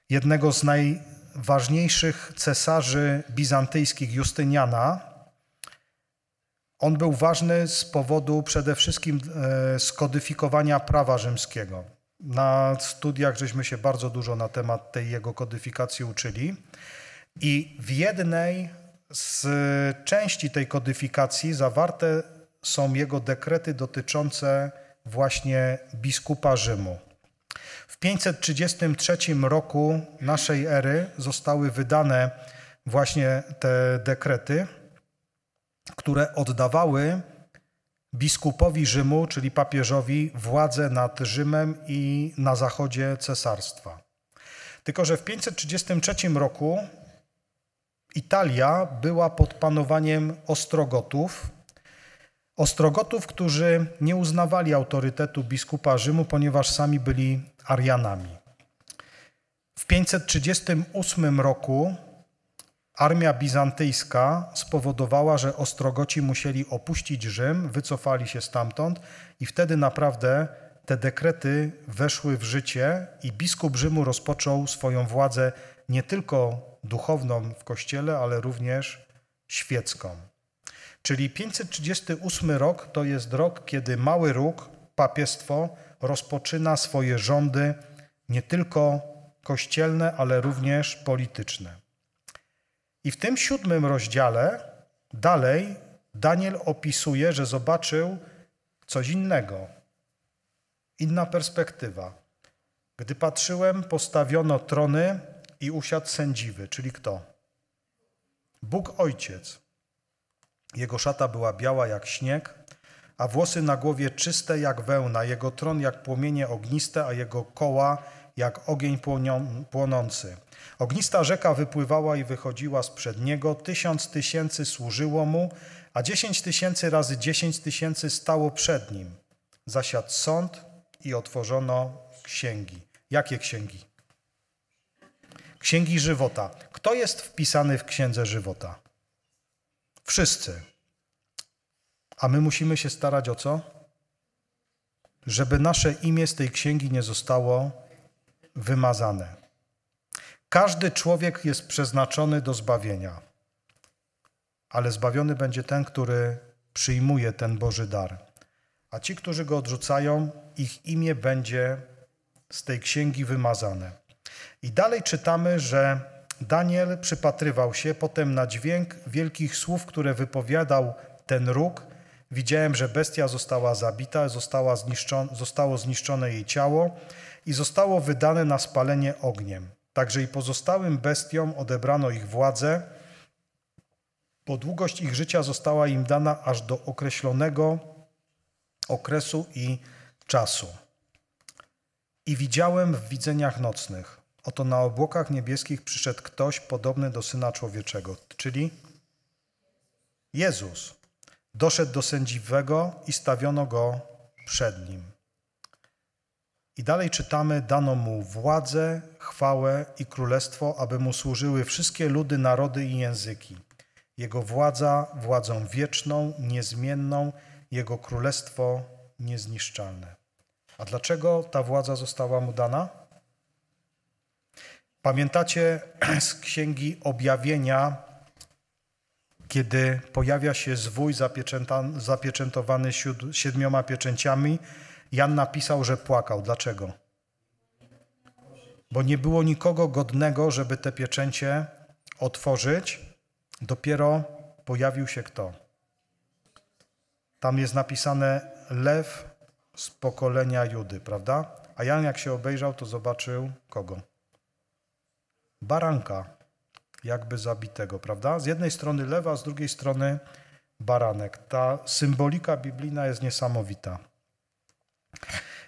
jednego z najważniejszych cesarzy bizantyjskich, Justyniana, on był ważny z powodu przede wszystkim e, skodyfikowania prawa rzymskiego. Na studiach żeśmy się bardzo dużo na temat tej jego kodyfikacji uczyli. I w jednej z części tej kodyfikacji zawarte są jego dekrety dotyczące właśnie biskupa Rzymu. W 533 roku naszej ery zostały wydane właśnie te dekrety które oddawały biskupowi Rzymu, czyli papieżowi, władzę nad Rzymem i na zachodzie cesarstwa. Tylko, że w 533 roku Italia była pod panowaniem Ostrogotów. Ostrogotów, którzy nie uznawali autorytetu biskupa Rzymu, ponieważ sami byli Arianami. W 538 roku Armia bizantyjska spowodowała, że Ostrogoci musieli opuścić Rzym, wycofali się stamtąd i wtedy naprawdę te dekrety weszły w życie i biskup Rzymu rozpoczął swoją władzę nie tylko duchowną w kościele, ale również świecką. Czyli 538 rok to jest rok, kiedy Mały Róg, papiestwo, rozpoczyna swoje rządy nie tylko kościelne, ale również polityczne. I w tym siódmym rozdziale dalej Daniel opisuje, że zobaczył coś innego, inna perspektywa. Gdy patrzyłem, postawiono trony i usiadł sędziwy, czyli kto? Bóg Ojciec. Jego szata była biała jak śnieg, a włosy na głowie czyste jak wełna, jego tron jak płomienie ogniste, a jego koła jak ogień płonący. Ognista rzeka wypływała i wychodziła z niego, tysiąc tysięcy służyło mu, a dziesięć tysięcy razy dziesięć tysięcy stało przed nim. Zasiadł sąd i otworzono księgi. Jakie księgi? Księgi żywota. Kto jest wpisany w księdze żywota? Wszyscy. A my musimy się starać o co? Żeby nasze imię z tej księgi nie zostało wymazane. Każdy człowiek jest przeznaczony do zbawienia, ale zbawiony będzie ten, który przyjmuje ten Boży dar. A ci, którzy go odrzucają, ich imię będzie z tej księgi wymazane. I dalej czytamy, że Daniel przypatrywał się potem na dźwięk wielkich słów, które wypowiadał ten róg. Widziałem, że bestia została zabita, została zniszczone, zostało zniszczone jej ciało, i zostało wydane na spalenie ogniem. Także i pozostałym bestiom odebrano ich władzę, bo długość ich życia została im dana aż do określonego okresu i czasu. I widziałem w widzeniach nocnych, oto na obłokach niebieskich przyszedł ktoś podobny do Syna Człowieczego, czyli Jezus. Doszedł do sędziwego i stawiono go przed nim. I dalej czytamy: Dano mu władzę, chwałę i królestwo, aby mu służyły wszystkie ludy, narody i języki. Jego władza władzą wieczną, niezmienną, jego królestwo niezniszczalne. A dlaczego ta władza została mu dana? Pamiętacie z księgi objawienia, kiedy pojawia się zwój zapieczętowany siedmioma pieczęciami, Jan napisał, że płakał. Dlaczego? Bo nie było nikogo godnego, żeby te pieczęcie otworzyć. Dopiero pojawił się kto? Tam jest napisane lew z pokolenia Judy, prawda? A Jan jak się obejrzał, to zobaczył kogo? Baranka, jakby zabitego, prawda? Z jednej strony lewa, z drugiej strony baranek. Ta symbolika biblijna jest niesamowita.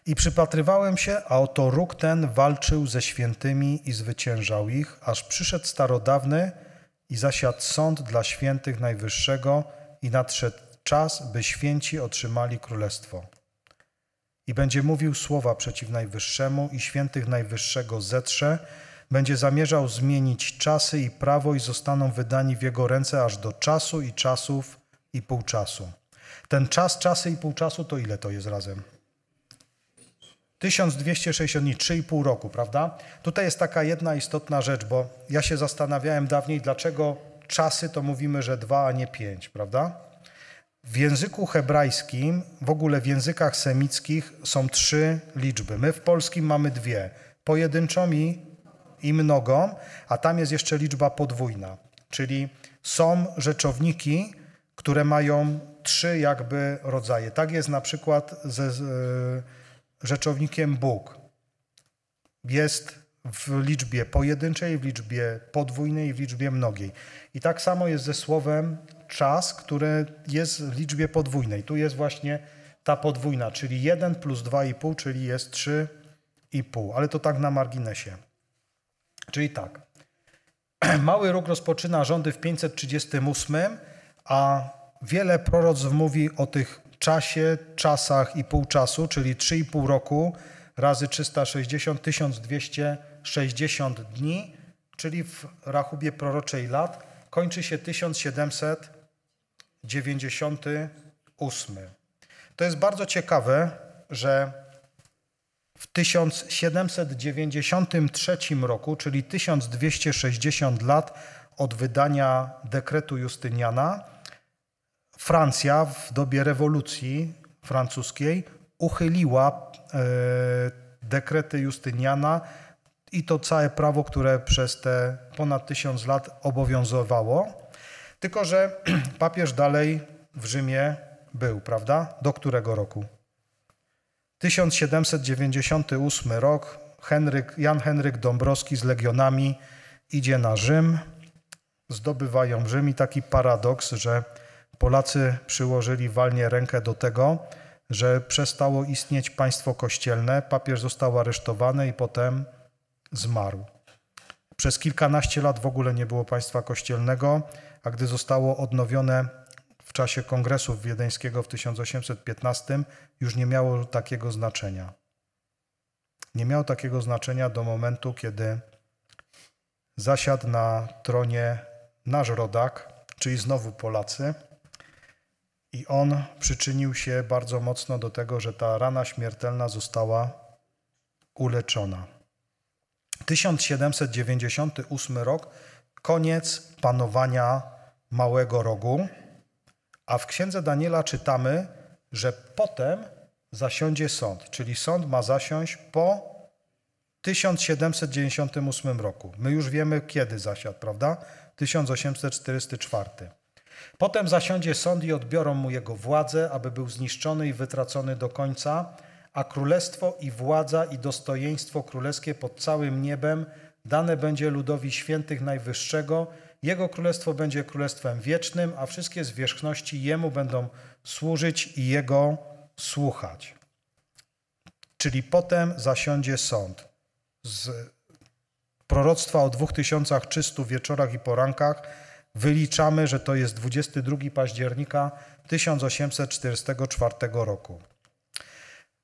I przypatrywałem się, a oto róg ten walczył ze świętymi i zwyciężał ich, aż przyszedł starodawny i zasiadł sąd dla świętych Najwyższego i nadszedł czas, by święci otrzymali królestwo. I będzie mówił słowa przeciw Najwyższemu i świętych Najwyższego zetrze, będzie zamierzał zmienić czasy i prawo i zostaną wydani w jego ręce aż do czasu i czasów i półczasu. Ten czas, czasy i półczasu to ile to jest razem? 1263, 3,5 roku, prawda? Tutaj jest taka jedna istotna rzecz, bo ja się zastanawiałem dawniej, dlaczego czasy to mówimy, że dwa, a nie pięć, prawda? W języku hebrajskim, w ogóle w językach semickich są trzy liczby. My w polskim mamy dwie, pojedynczą i, i mnogą, a tam jest jeszcze liczba podwójna, czyli są rzeczowniki, które mają trzy jakby rodzaje. Tak jest na przykład ze... Yy, rzeczownikiem Bóg jest w liczbie pojedynczej, w liczbie podwójnej, w liczbie mnogiej. I tak samo jest ze słowem czas, które jest w liczbie podwójnej. Tu jest właśnie ta podwójna, czyli 1 plus 2,5, czyli jest 3,5, ale to tak na marginesie. Czyli tak. Mały róg rozpoczyna rządy w 538, a wiele proroctw mówi o tych czasie, czasach i pół czasu, czyli 3,5 roku razy 360, 1260 dni, czyli w rachubie proroczej lat, kończy się 1798. To jest bardzo ciekawe, że w 1793 roku, czyli 1260 lat od wydania dekretu Justyniana, Francja w dobie rewolucji francuskiej uchyliła e, dekrety Justyniana i to całe prawo, które przez te ponad tysiąc lat obowiązywało. Tylko, że papież dalej w Rzymie był, prawda? Do którego roku? 1798 rok. Henryk, Jan Henryk Dąbrowski z legionami idzie na Rzym, zdobywają Rzym i taki paradoks, że Polacy przyłożyli walnie rękę do tego, że przestało istnieć państwo kościelne, papież został aresztowany i potem zmarł. Przez kilkanaście lat w ogóle nie było państwa kościelnego, a gdy zostało odnowione w czasie kongresu wiedeńskiego w 1815, już nie miało takiego znaczenia. Nie miało takiego znaczenia do momentu, kiedy zasiadł na tronie nasz rodak, czyli znowu Polacy, i on przyczynił się bardzo mocno do tego, że ta rana śmiertelna została uleczona. 1798 rok, koniec panowania Małego Rogu, a w księdze Daniela czytamy, że potem zasiądzie sąd, czyli sąd ma zasiąść po 1798 roku. My już wiemy, kiedy zasiadł, prawda? 1844. Potem zasiądzie sąd i odbiorą mu jego władzę, aby był zniszczony i wytracony do końca, a królestwo i władza i dostojeństwo królewskie pod całym niebem dane będzie ludowi świętych Najwyższego. Jego królestwo będzie królestwem wiecznym, a wszystkie zwierzchności jemu będą służyć i jego słuchać. Czyli potem zasiądzie sąd. Z proroctwa o dwóch tysiącach czystu wieczorach i porankach wyliczamy, że to jest 22 października 1844 roku.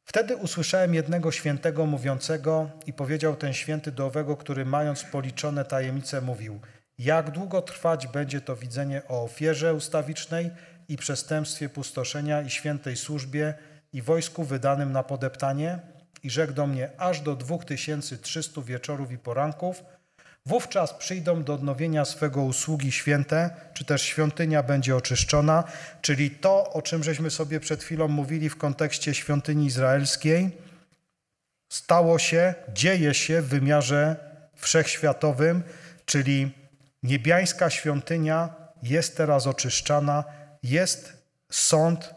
Wtedy usłyszałem jednego świętego mówiącego i powiedział ten święty do owego, który mając policzone tajemnice mówił, jak długo trwać będzie to widzenie o ofierze ustawicznej i przestępstwie pustoszenia i świętej służbie i wojsku wydanym na podeptanie? I rzekł do mnie, aż do 2300 wieczorów i poranków – Wówczas przyjdą do odnowienia swego usługi święte, czy też świątynia będzie oczyszczona, czyli to, o czym żeśmy sobie przed chwilą mówili w kontekście świątyni izraelskiej, stało się, dzieje się w wymiarze wszechświatowym, czyli niebiańska świątynia jest teraz oczyszczana, jest sąd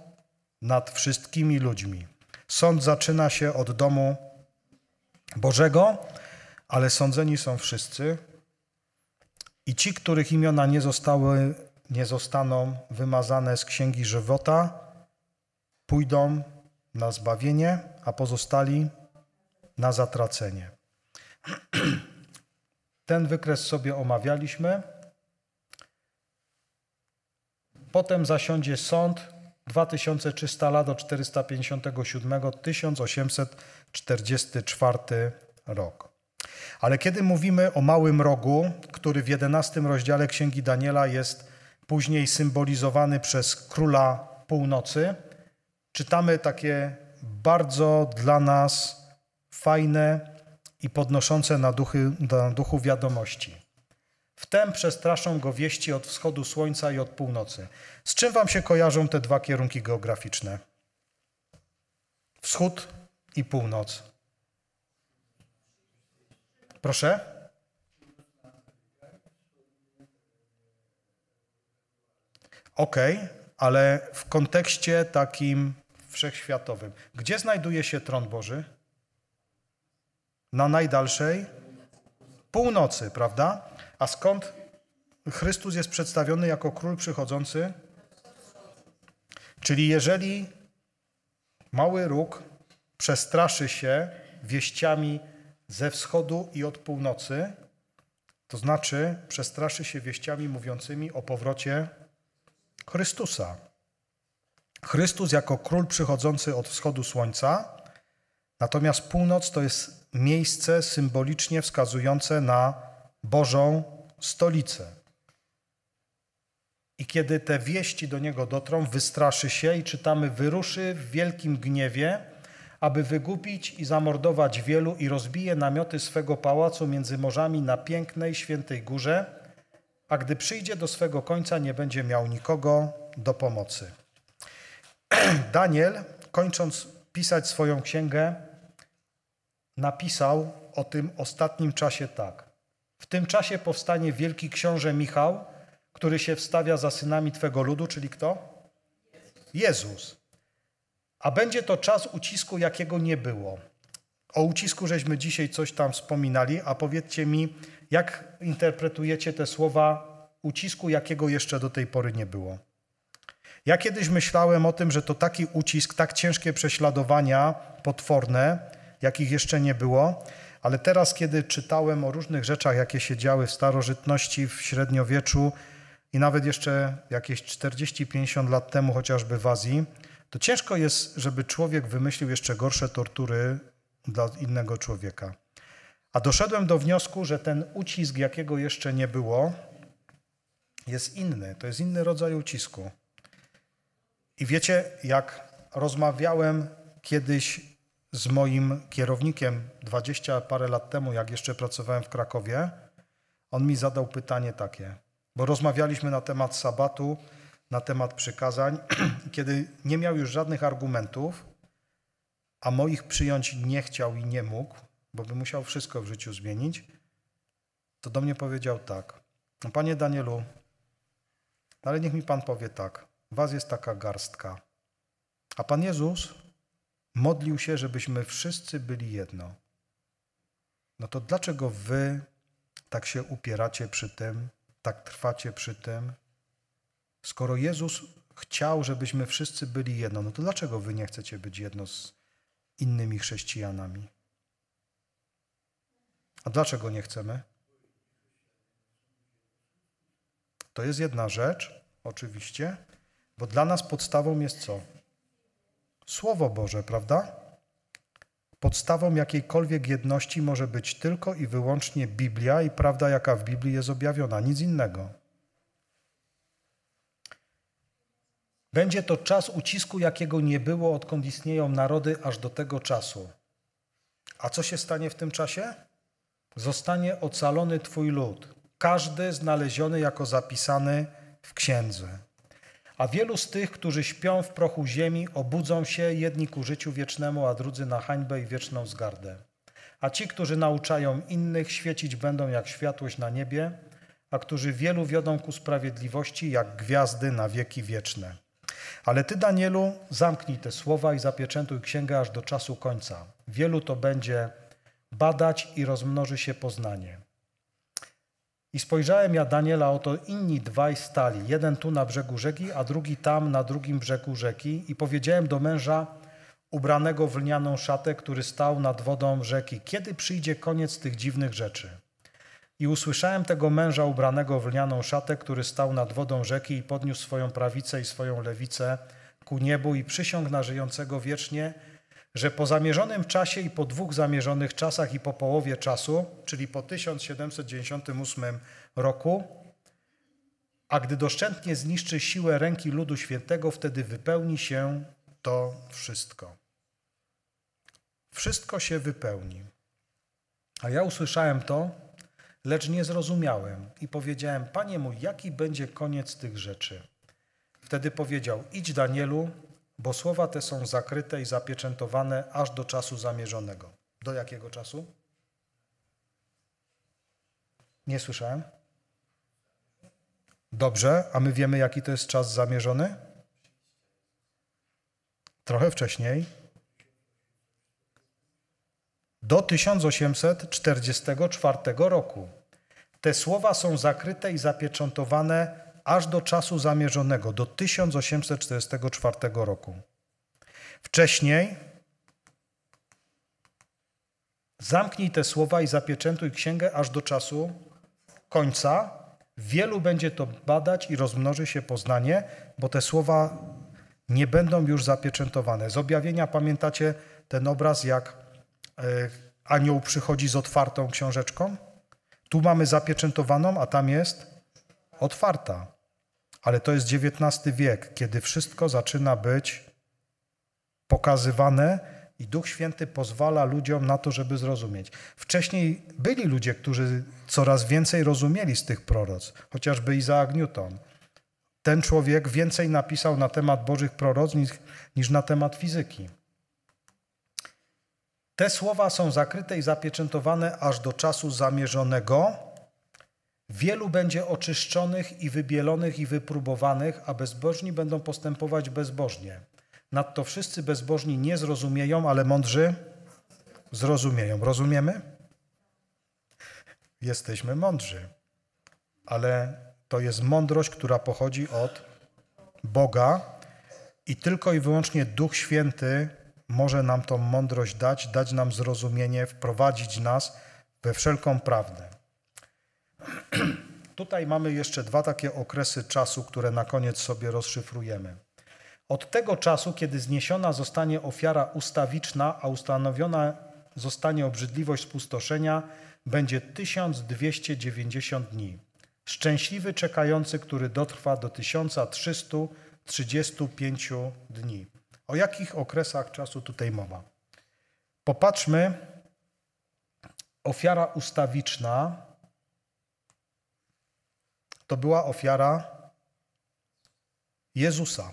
nad wszystkimi ludźmi. Sąd zaczyna się od domu Bożego ale sądzeni są wszyscy i ci, których imiona nie zostały, nie zostaną wymazane z księgi żywota, pójdą na zbawienie, a pozostali na zatracenie. Ten wykres sobie omawialiśmy. Potem zasiądzie sąd 2300 lat do 457 1844 rok. Ale kiedy mówimy o małym rogu, który w jedenastym rozdziale Księgi Daniela jest później symbolizowany przez króla północy, czytamy takie bardzo dla nas fajne i podnoszące na, duchy, na duchu wiadomości. Wtem przestraszą go wieści od wschodu słońca i od północy. Z czym wam się kojarzą te dwa kierunki geograficzne? Wschód i północ. Proszę? Okej, okay, ale w kontekście takim wszechświatowym. Gdzie znajduje się tron Boży? Na najdalszej północy, prawda? A skąd Chrystus jest przedstawiony jako król przychodzący? Czyli jeżeli mały róg przestraszy się wieściami ze wschodu i od północy, to znaczy przestraszy się wieściami mówiącymi o powrocie Chrystusa. Chrystus jako król przychodzący od wschodu słońca, natomiast północ to jest miejsce symbolicznie wskazujące na Bożą stolicę. I kiedy te wieści do niego dotrą, wystraszy się i czytamy, wyruszy w wielkim gniewie aby wygubić i zamordować wielu i rozbije namioty swego pałacu między morzami na pięknej, świętej górze, a gdy przyjdzie do swego końca, nie będzie miał nikogo do pomocy. Daniel, kończąc pisać swoją księgę, napisał o tym ostatnim czasie tak. W tym czasie powstanie wielki książę Michał, który się wstawia za synami Twego ludu, czyli kto? Jezus. A będzie to czas ucisku, jakiego nie było. O ucisku żeśmy dzisiaj coś tam wspominali, a powiedzcie mi, jak interpretujecie te słowa ucisku, jakiego jeszcze do tej pory nie było? Ja kiedyś myślałem o tym, że to taki ucisk, tak ciężkie prześladowania potworne, jakich jeszcze nie było, ale teraz, kiedy czytałem o różnych rzeczach, jakie się działy w starożytności, w średniowieczu i nawet jeszcze jakieś 40-50 lat temu, chociażby w Azji, to ciężko jest, żeby człowiek wymyślił jeszcze gorsze tortury dla innego człowieka. A doszedłem do wniosku, że ten ucisk, jakiego jeszcze nie było, jest inny. To jest inny rodzaj ucisku. I wiecie, jak rozmawiałem kiedyś z moim kierownikiem dwadzieścia parę lat temu, jak jeszcze pracowałem w Krakowie, on mi zadał pytanie takie, bo rozmawialiśmy na temat sabatu na temat przykazań, kiedy nie miał już żadnych argumentów, a moich przyjąć nie chciał i nie mógł, bo by musiał wszystko w życiu zmienić, to do mnie powiedział tak. No, panie Danielu, no, ale niech mi Pan powie tak. Was jest taka garstka. A Pan Jezus modlił się, żebyśmy wszyscy byli jedno. No to dlaczego wy tak się upieracie przy tym, tak trwacie przy tym, Skoro Jezus chciał, żebyśmy wszyscy byli jedno, no to dlaczego wy nie chcecie być jedno z innymi chrześcijanami? A dlaczego nie chcemy? To jest jedna rzecz, oczywiście, bo dla nas podstawą jest co? Słowo Boże, prawda? Podstawą jakiejkolwiek jedności może być tylko i wyłącznie Biblia i prawda, jaka w Biblii jest objawiona, nic innego. Będzie to czas ucisku, jakiego nie było, odkąd istnieją narody, aż do tego czasu. A co się stanie w tym czasie? Zostanie ocalony Twój lud, każdy znaleziony jako zapisany w księdze. A wielu z tych, którzy śpią w prochu ziemi, obudzą się jedni ku życiu wiecznemu, a drudzy na hańbę i wieczną zgardę. A ci, którzy nauczają innych, świecić będą jak światłość na niebie, a którzy wielu wiodą ku sprawiedliwości, jak gwiazdy na wieki wieczne. Ale ty, Danielu, zamknij te słowa i zapieczętuj księgę aż do czasu końca. Wielu to będzie badać i rozmnoży się poznanie. I spojrzałem ja Daniela, oto inni dwaj stali, jeden tu na brzegu rzeki, a drugi tam na drugim brzegu rzeki. I powiedziałem do męża ubranego w lnianą szatę, który stał nad wodą rzeki, kiedy przyjdzie koniec tych dziwnych rzeczy. I usłyszałem tego męża ubranego w lnianą szatę, który stał nad wodą rzeki i podniósł swoją prawicę i swoją lewicę ku niebu i przysiągł na żyjącego wiecznie, że po zamierzonym czasie i po dwóch zamierzonych czasach i po połowie czasu, czyli po 1798 roku, a gdy doszczętnie zniszczy siłę ręki ludu świętego, wtedy wypełni się to wszystko. Wszystko się wypełni. A ja usłyszałem to Lecz nie zrozumiałem i powiedziałem, Panie mój, jaki będzie koniec tych rzeczy? Wtedy powiedział, idź Danielu, bo słowa te są zakryte i zapieczętowane aż do czasu zamierzonego. Do jakiego czasu? Nie słyszałem. Dobrze, a my wiemy, jaki to jest czas zamierzony? Trochę wcześniej, do 1844 roku. Te słowa są zakryte i zapieczętowane aż do czasu zamierzonego, do 1844 roku. Wcześniej zamknij te słowa i zapieczętuj księgę aż do czasu końca. Wielu będzie to badać i rozmnoży się poznanie, bo te słowa nie będą już zapieczętowane. Z objawienia pamiętacie ten obraz, jak E, anioł przychodzi z otwartą książeczką. Tu mamy zapieczętowaną, a tam jest otwarta. Ale to jest XIX wiek, kiedy wszystko zaczyna być pokazywane i Duch Święty pozwala ludziom na to, żeby zrozumieć. Wcześniej byli ludzie, którzy coraz więcej rozumieli z tych proroc, chociażby Izaak Newton. Ten człowiek więcej napisał na temat Bożych proroc niż, niż na temat fizyki. Te słowa są zakryte i zapieczętowane aż do czasu zamierzonego. Wielu będzie oczyszczonych i wybielonych i wypróbowanych, a bezbożni będą postępować bezbożnie. Nadto wszyscy bezbożni nie zrozumieją, ale mądrzy zrozumieją. Rozumiemy? Jesteśmy mądrzy, ale to jest mądrość, która pochodzi od Boga i tylko i wyłącznie Duch Święty może nam tą mądrość dać, dać nam zrozumienie, wprowadzić nas we wszelką prawdę. Tutaj mamy jeszcze dwa takie okresy czasu, które na koniec sobie rozszyfrujemy. Od tego czasu, kiedy zniesiona zostanie ofiara ustawiczna, a ustanowiona zostanie obrzydliwość spustoszenia, będzie 1290 dni. Szczęśliwy czekający, który dotrwa do 1335 dni. O jakich okresach czasu tutaj mowa? Popatrzmy, ofiara ustawiczna to była ofiara Jezusa.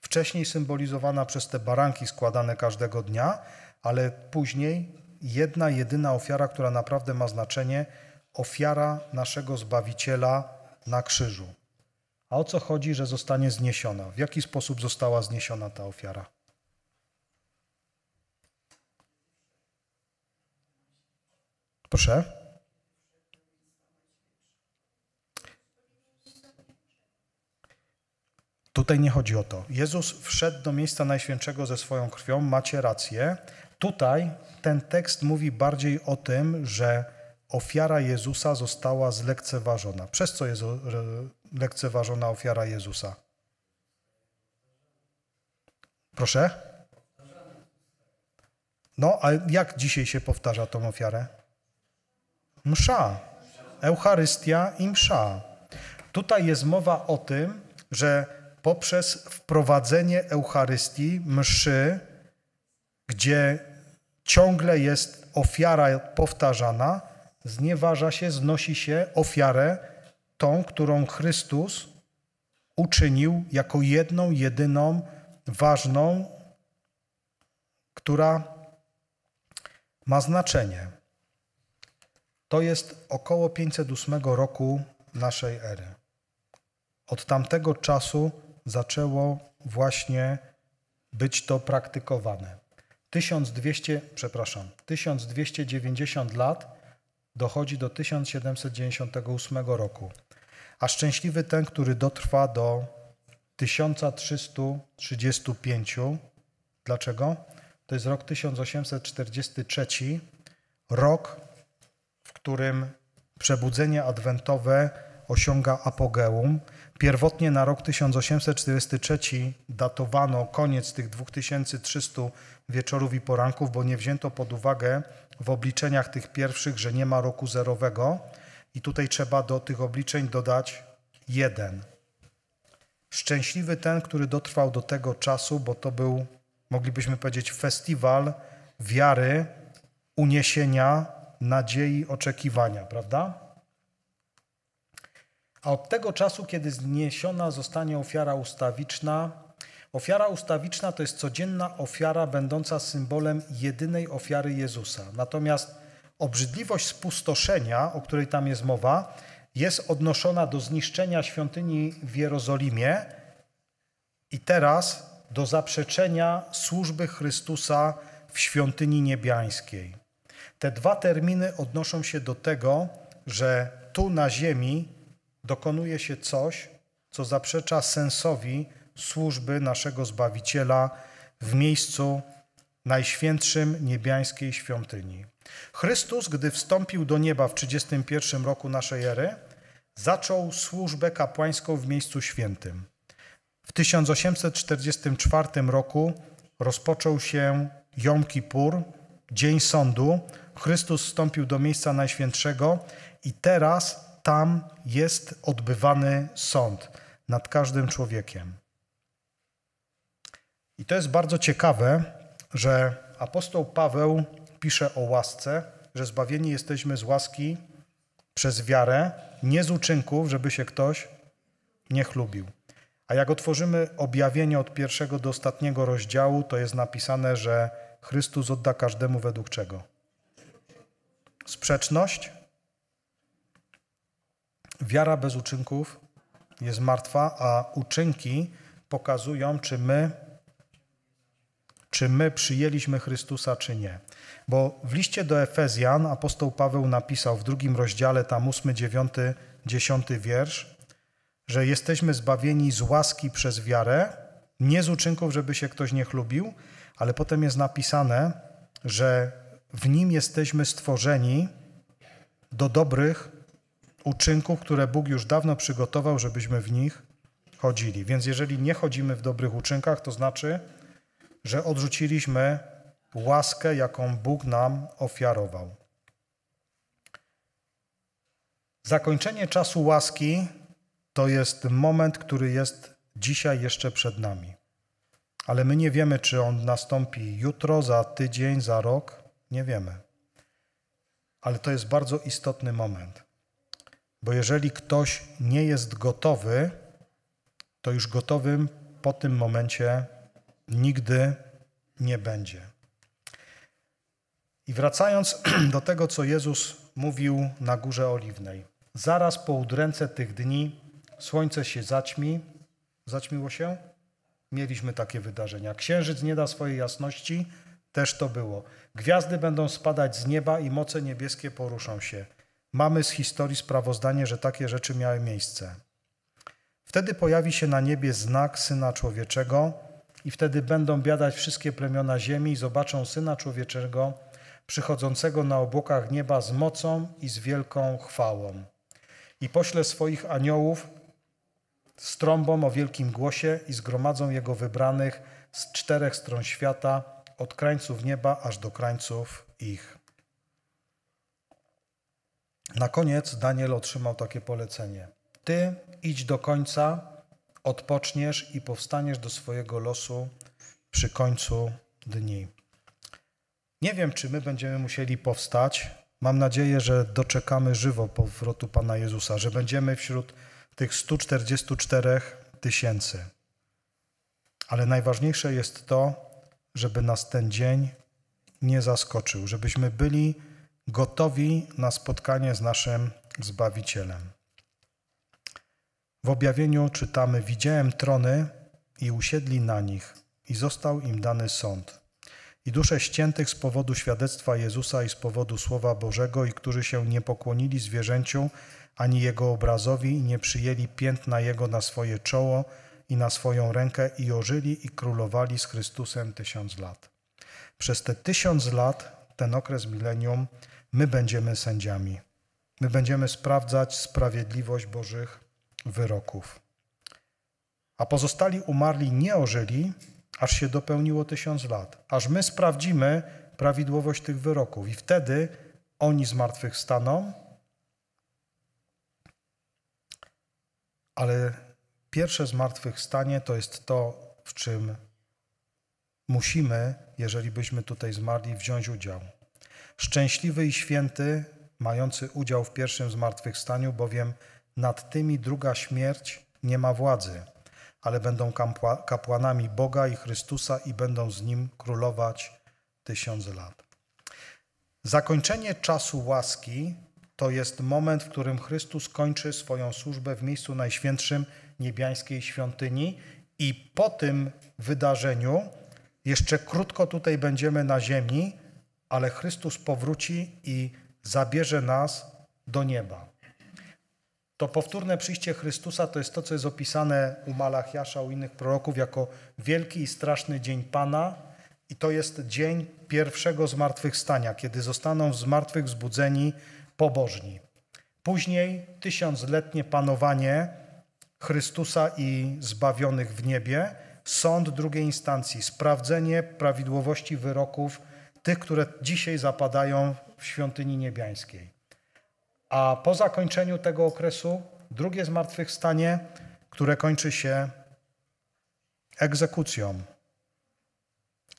Wcześniej symbolizowana przez te baranki składane każdego dnia, ale później jedna, jedyna ofiara, która naprawdę ma znaczenie ofiara naszego Zbawiciela na krzyżu. A o co chodzi, że zostanie zniesiona? W jaki sposób została zniesiona ta ofiara? Proszę. Tutaj nie chodzi o to. Jezus wszedł do miejsca najświętszego ze swoją krwią, macie rację. Tutaj ten tekst mówi bardziej o tym, że ofiara Jezusa została zlekceważona, przez co jest lekceważona ofiara Jezusa. Proszę? No, a jak dzisiaj się powtarza tą ofiarę? Msza. Eucharystia i msza. Tutaj jest mowa o tym, że poprzez wprowadzenie Eucharystii, mszy, gdzie ciągle jest ofiara powtarzana, znieważa się, znosi się ofiarę tą, którą Chrystus uczynił jako jedną, jedyną, ważną, która ma znaczenie. To jest około 508 roku naszej ery. Od tamtego czasu zaczęło właśnie być to praktykowane. 1200, przepraszam, 1290 lat dochodzi do 1798 roku a szczęśliwy ten, który dotrwa do 1335. Dlaczego? To jest rok 1843, rok, w którym przebudzenie adwentowe osiąga apogeum. Pierwotnie na rok 1843 datowano koniec tych 2300 wieczorów i poranków, bo nie wzięto pod uwagę w obliczeniach tych pierwszych, że nie ma roku zerowego. I tutaj trzeba do tych obliczeń dodać jeden. Szczęśliwy ten, który dotrwał do tego czasu, bo to był, moglibyśmy powiedzieć, festiwal wiary, uniesienia, nadziei, oczekiwania, prawda? A od tego czasu, kiedy zniesiona zostanie ofiara ustawiczna, ofiara ustawiczna to jest codzienna ofiara będąca symbolem jedynej ofiary Jezusa. Natomiast Obrzydliwość spustoszenia, o której tam jest mowa, jest odnoszona do zniszczenia świątyni w Jerozolimie i teraz do zaprzeczenia służby Chrystusa w świątyni niebiańskiej. Te dwa terminy odnoszą się do tego, że tu na ziemi dokonuje się coś, co zaprzecza sensowi służby naszego Zbawiciela w miejscu najświętszym niebiańskiej świątyni. Chrystus, gdy wstąpił do nieba w 31 roku naszej ery, zaczął służbę kapłańską w miejscu świętym. W 1844 roku rozpoczął się Jom Kippur, Dzień Sądu. Chrystus wstąpił do miejsca Najświętszego i teraz tam jest odbywany sąd nad każdym człowiekiem. I to jest bardzo ciekawe, że apostoł Paweł pisze o łasce, że zbawieni jesteśmy z łaski przez wiarę, nie z uczynków, żeby się ktoś nie chlubił. A jak otworzymy objawienie od pierwszego do ostatniego rozdziału, to jest napisane, że Chrystus odda każdemu według czego? Sprzeczność? Wiara bez uczynków jest martwa, a uczynki pokazują, czy my, czy my przyjęliśmy Chrystusa, czy nie. Bo w liście do Efezjan apostoł Paweł napisał w drugim rozdziale, tam ósmy, dziewiąty dziesiąty wiersz, że jesteśmy zbawieni z łaski przez wiarę, nie z uczynków, żeby się ktoś nie chlubił, ale potem jest napisane, że w nim jesteśmy stworzeni do dobrych uczynków, które Bóg już dawno przygotował, żebyśmy w nich chodzili. Więc jeżeli nie chodzimy w dobrych uczynkach, to znaczy, że odrzuciliśmy łaskę, jaką Bóg nam ofiarował. Zakończenie czasu łaski to jest moment, który jest dzisiaj jeszcze przed nami. Ale my nie wiemy, czy on nastąpi jutro, za tydzień, za rok. Nie wiemy. Ale to jest bardzo istotny moment. Bo jeżeli ktoś nie jest gotowy, to już gotowym po tym momencie nigdy nie będzie. I wracając do tego, co Jezus mówił na Górze Oliwnej. Zaraz po udręce tych dni słońce się zaćmi. Zaćmiło się? Mieliśmy takie wydarzenia. Księżyc nie da swojej jasności, też to było. Gwiazdy będą spadać z nieba i moce niebieskie poruszą się. Mamy z historii sprawozdanie, że takie rzeczy miały miejsce. Wtedy pojawi się na niebie znak Syna Człowieczego i wtedy będą biadać wszystkie plemiona ziemi i zobaczą Syna Człowieczego – przychodzącego na obłokach nieba z mocą i z wielką chwałą. I pośle swoich aniołów z trąbą o wielkim głosie i zgromadzą jego wybranych z czterech stron świata, od krańców nieba aż do krańców ich. Na koniec Daniel otrzymał takie polecenie: Ty idź do końca, odpoczniesz i powstaniesz do swojego losu przy końcu dni. Nie wiem, czy my będziemy musieli powstać. Mam nadzieję, że doczekamy żywo powrotu Pana Jezusa, że będziemy wśród tych 144 tysięcy. Ale najważniejsze jest to, żeby nas ten dzień nie zaskoczył, żebyśmy byli gotowi na spotkanie z naszym Zbawicielem. W objawieniu czytamy: Widziałem trony i usiedli na nich, i został im dany sąd i dusze ściętych z powodu świadectwa Jezusa i z powodu Słowa Bożego i którzy się nie pokłonili zwierzęciu ani jego obrazowi i nie przyjęli piętna jego na swoje czoło i na swoją rękę i ożyli i królowali z Chrystusem tysiąc lat. Przez te tysiąc lat, ten okres milenium, my będziemy sędziami. My będziemy sprawdzać sprawiedliwość Bożych wyroków. A pozostali umarli nie ożyli, aż się dopełniło tysiąc lat, aż my sprawdzimy prawidłowość tych wyroków i wtedy oni zmartwychwstaną, ale pierwsze zmartwychwstanie to jest to, w czym musimy, jeżeli byśmy tutaj zmarli, wziąć udział. Szczęśliwy i święty, mający udział w pierwszym zmartwychwstaniu, bowiem nad tymi druga śmierć nie ma władzy ale będą kapłanami Boga i Chrystusa i będą z Nim królować tysiąc lat. Zakończenie czasu łaski to jest moment, w którym Chrystus kończy swoją służbę w miejscu najświętszym niebiańskiej świątyni i po tym wydarzeniu jeszcze krótko tutaj będziemy na ziemi, ale Chrystus powróci i zabierze nas do nieba. To powtórne przyjście Chrystusa to jest to, co jest opisane u Malachiasza, u innych proroków jako wielki i straszny dzień Pana. I to jest dzień pierwszego zmartwychwstania, kiedy zostaną zmartwychwzbudzeni pobożni. Później tysiącletnie panowanie Chrystusa i zbawionych w niebie, sąd drugiej instancji, sprawdzenie prawidłowości wyroków tych, które dzisiaj zapadają w świątyni niebiańskiej a po zakończeniu tego okresu drugie zmartwychwstanie, które kończy się egzekucją.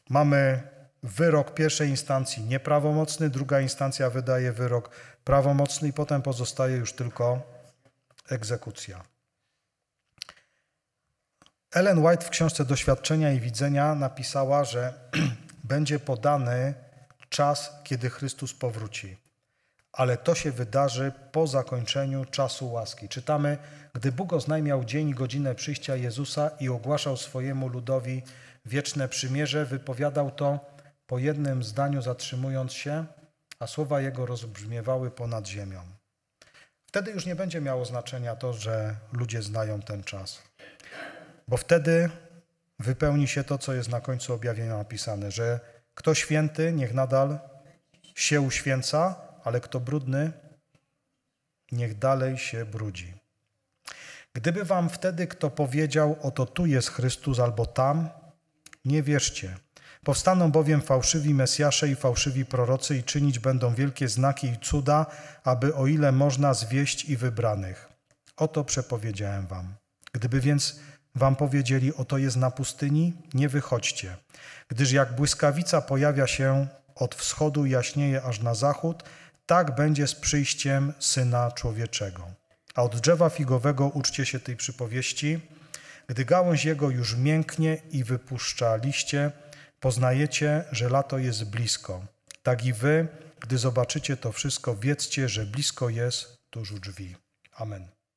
Mamy wyrok pierwszej instancji nieprawomocny, druga instancja wydaje wyrok prawomocny i potem pozostaje już tylko egzekucja. Ellen White w książce Doświadczenia i Widzenia napisała, że będzie podany czas, kiedy Chrystus powróci ale to się wydarzy po zakończeniu czasu łaski. Czytamy, gdy Bóg oznajmiał dzień i godzinę przyjścia Jezusa i ogłaszał swojemu ludowi wieczne przymierze, wypowiadał to po jednym zdaniu zatrzymując się, a słowa jego rozbrzmiewały ponad ziemią. Wtedy już nie będzie miało znaczenia to, że ludzie znają ten czas, bo wtedy wypełni się to, co jest na końcu objawienia napisane, że kto święty, niech nadal się uświęca, ale kto brudny, niech dalej się brudzi. Gdyby wam wtedy kto powiedział, oto tu jest Chrystus albo tam, nie wierzcie. Powstaną bowiem fałszywi Mesjasze i fałszywi prorocy i czynić będą wielkie znaki i cuda, aby o ile można zwieść i wybranych. Oto przepowiedziałem wam. Gdyby więc wam powiedzieli, oto jest na pustyni, nie wychodźcie. Gdyż jak błyskawica pojawia się od wschodu, jaśnieje aż na zachód, tak będzie z przyjściem Syna Człowieczego. A od drzewa figowego uczcie się tej przypowieści. Gdy gałąź jego już mięknie i wypuszcza liście, poznajecie, że lato jest blisko. Tak i wy, gdy zobaczycie to wszystko, wiedzcie, że blisko jest tuż u drzwi. Amen.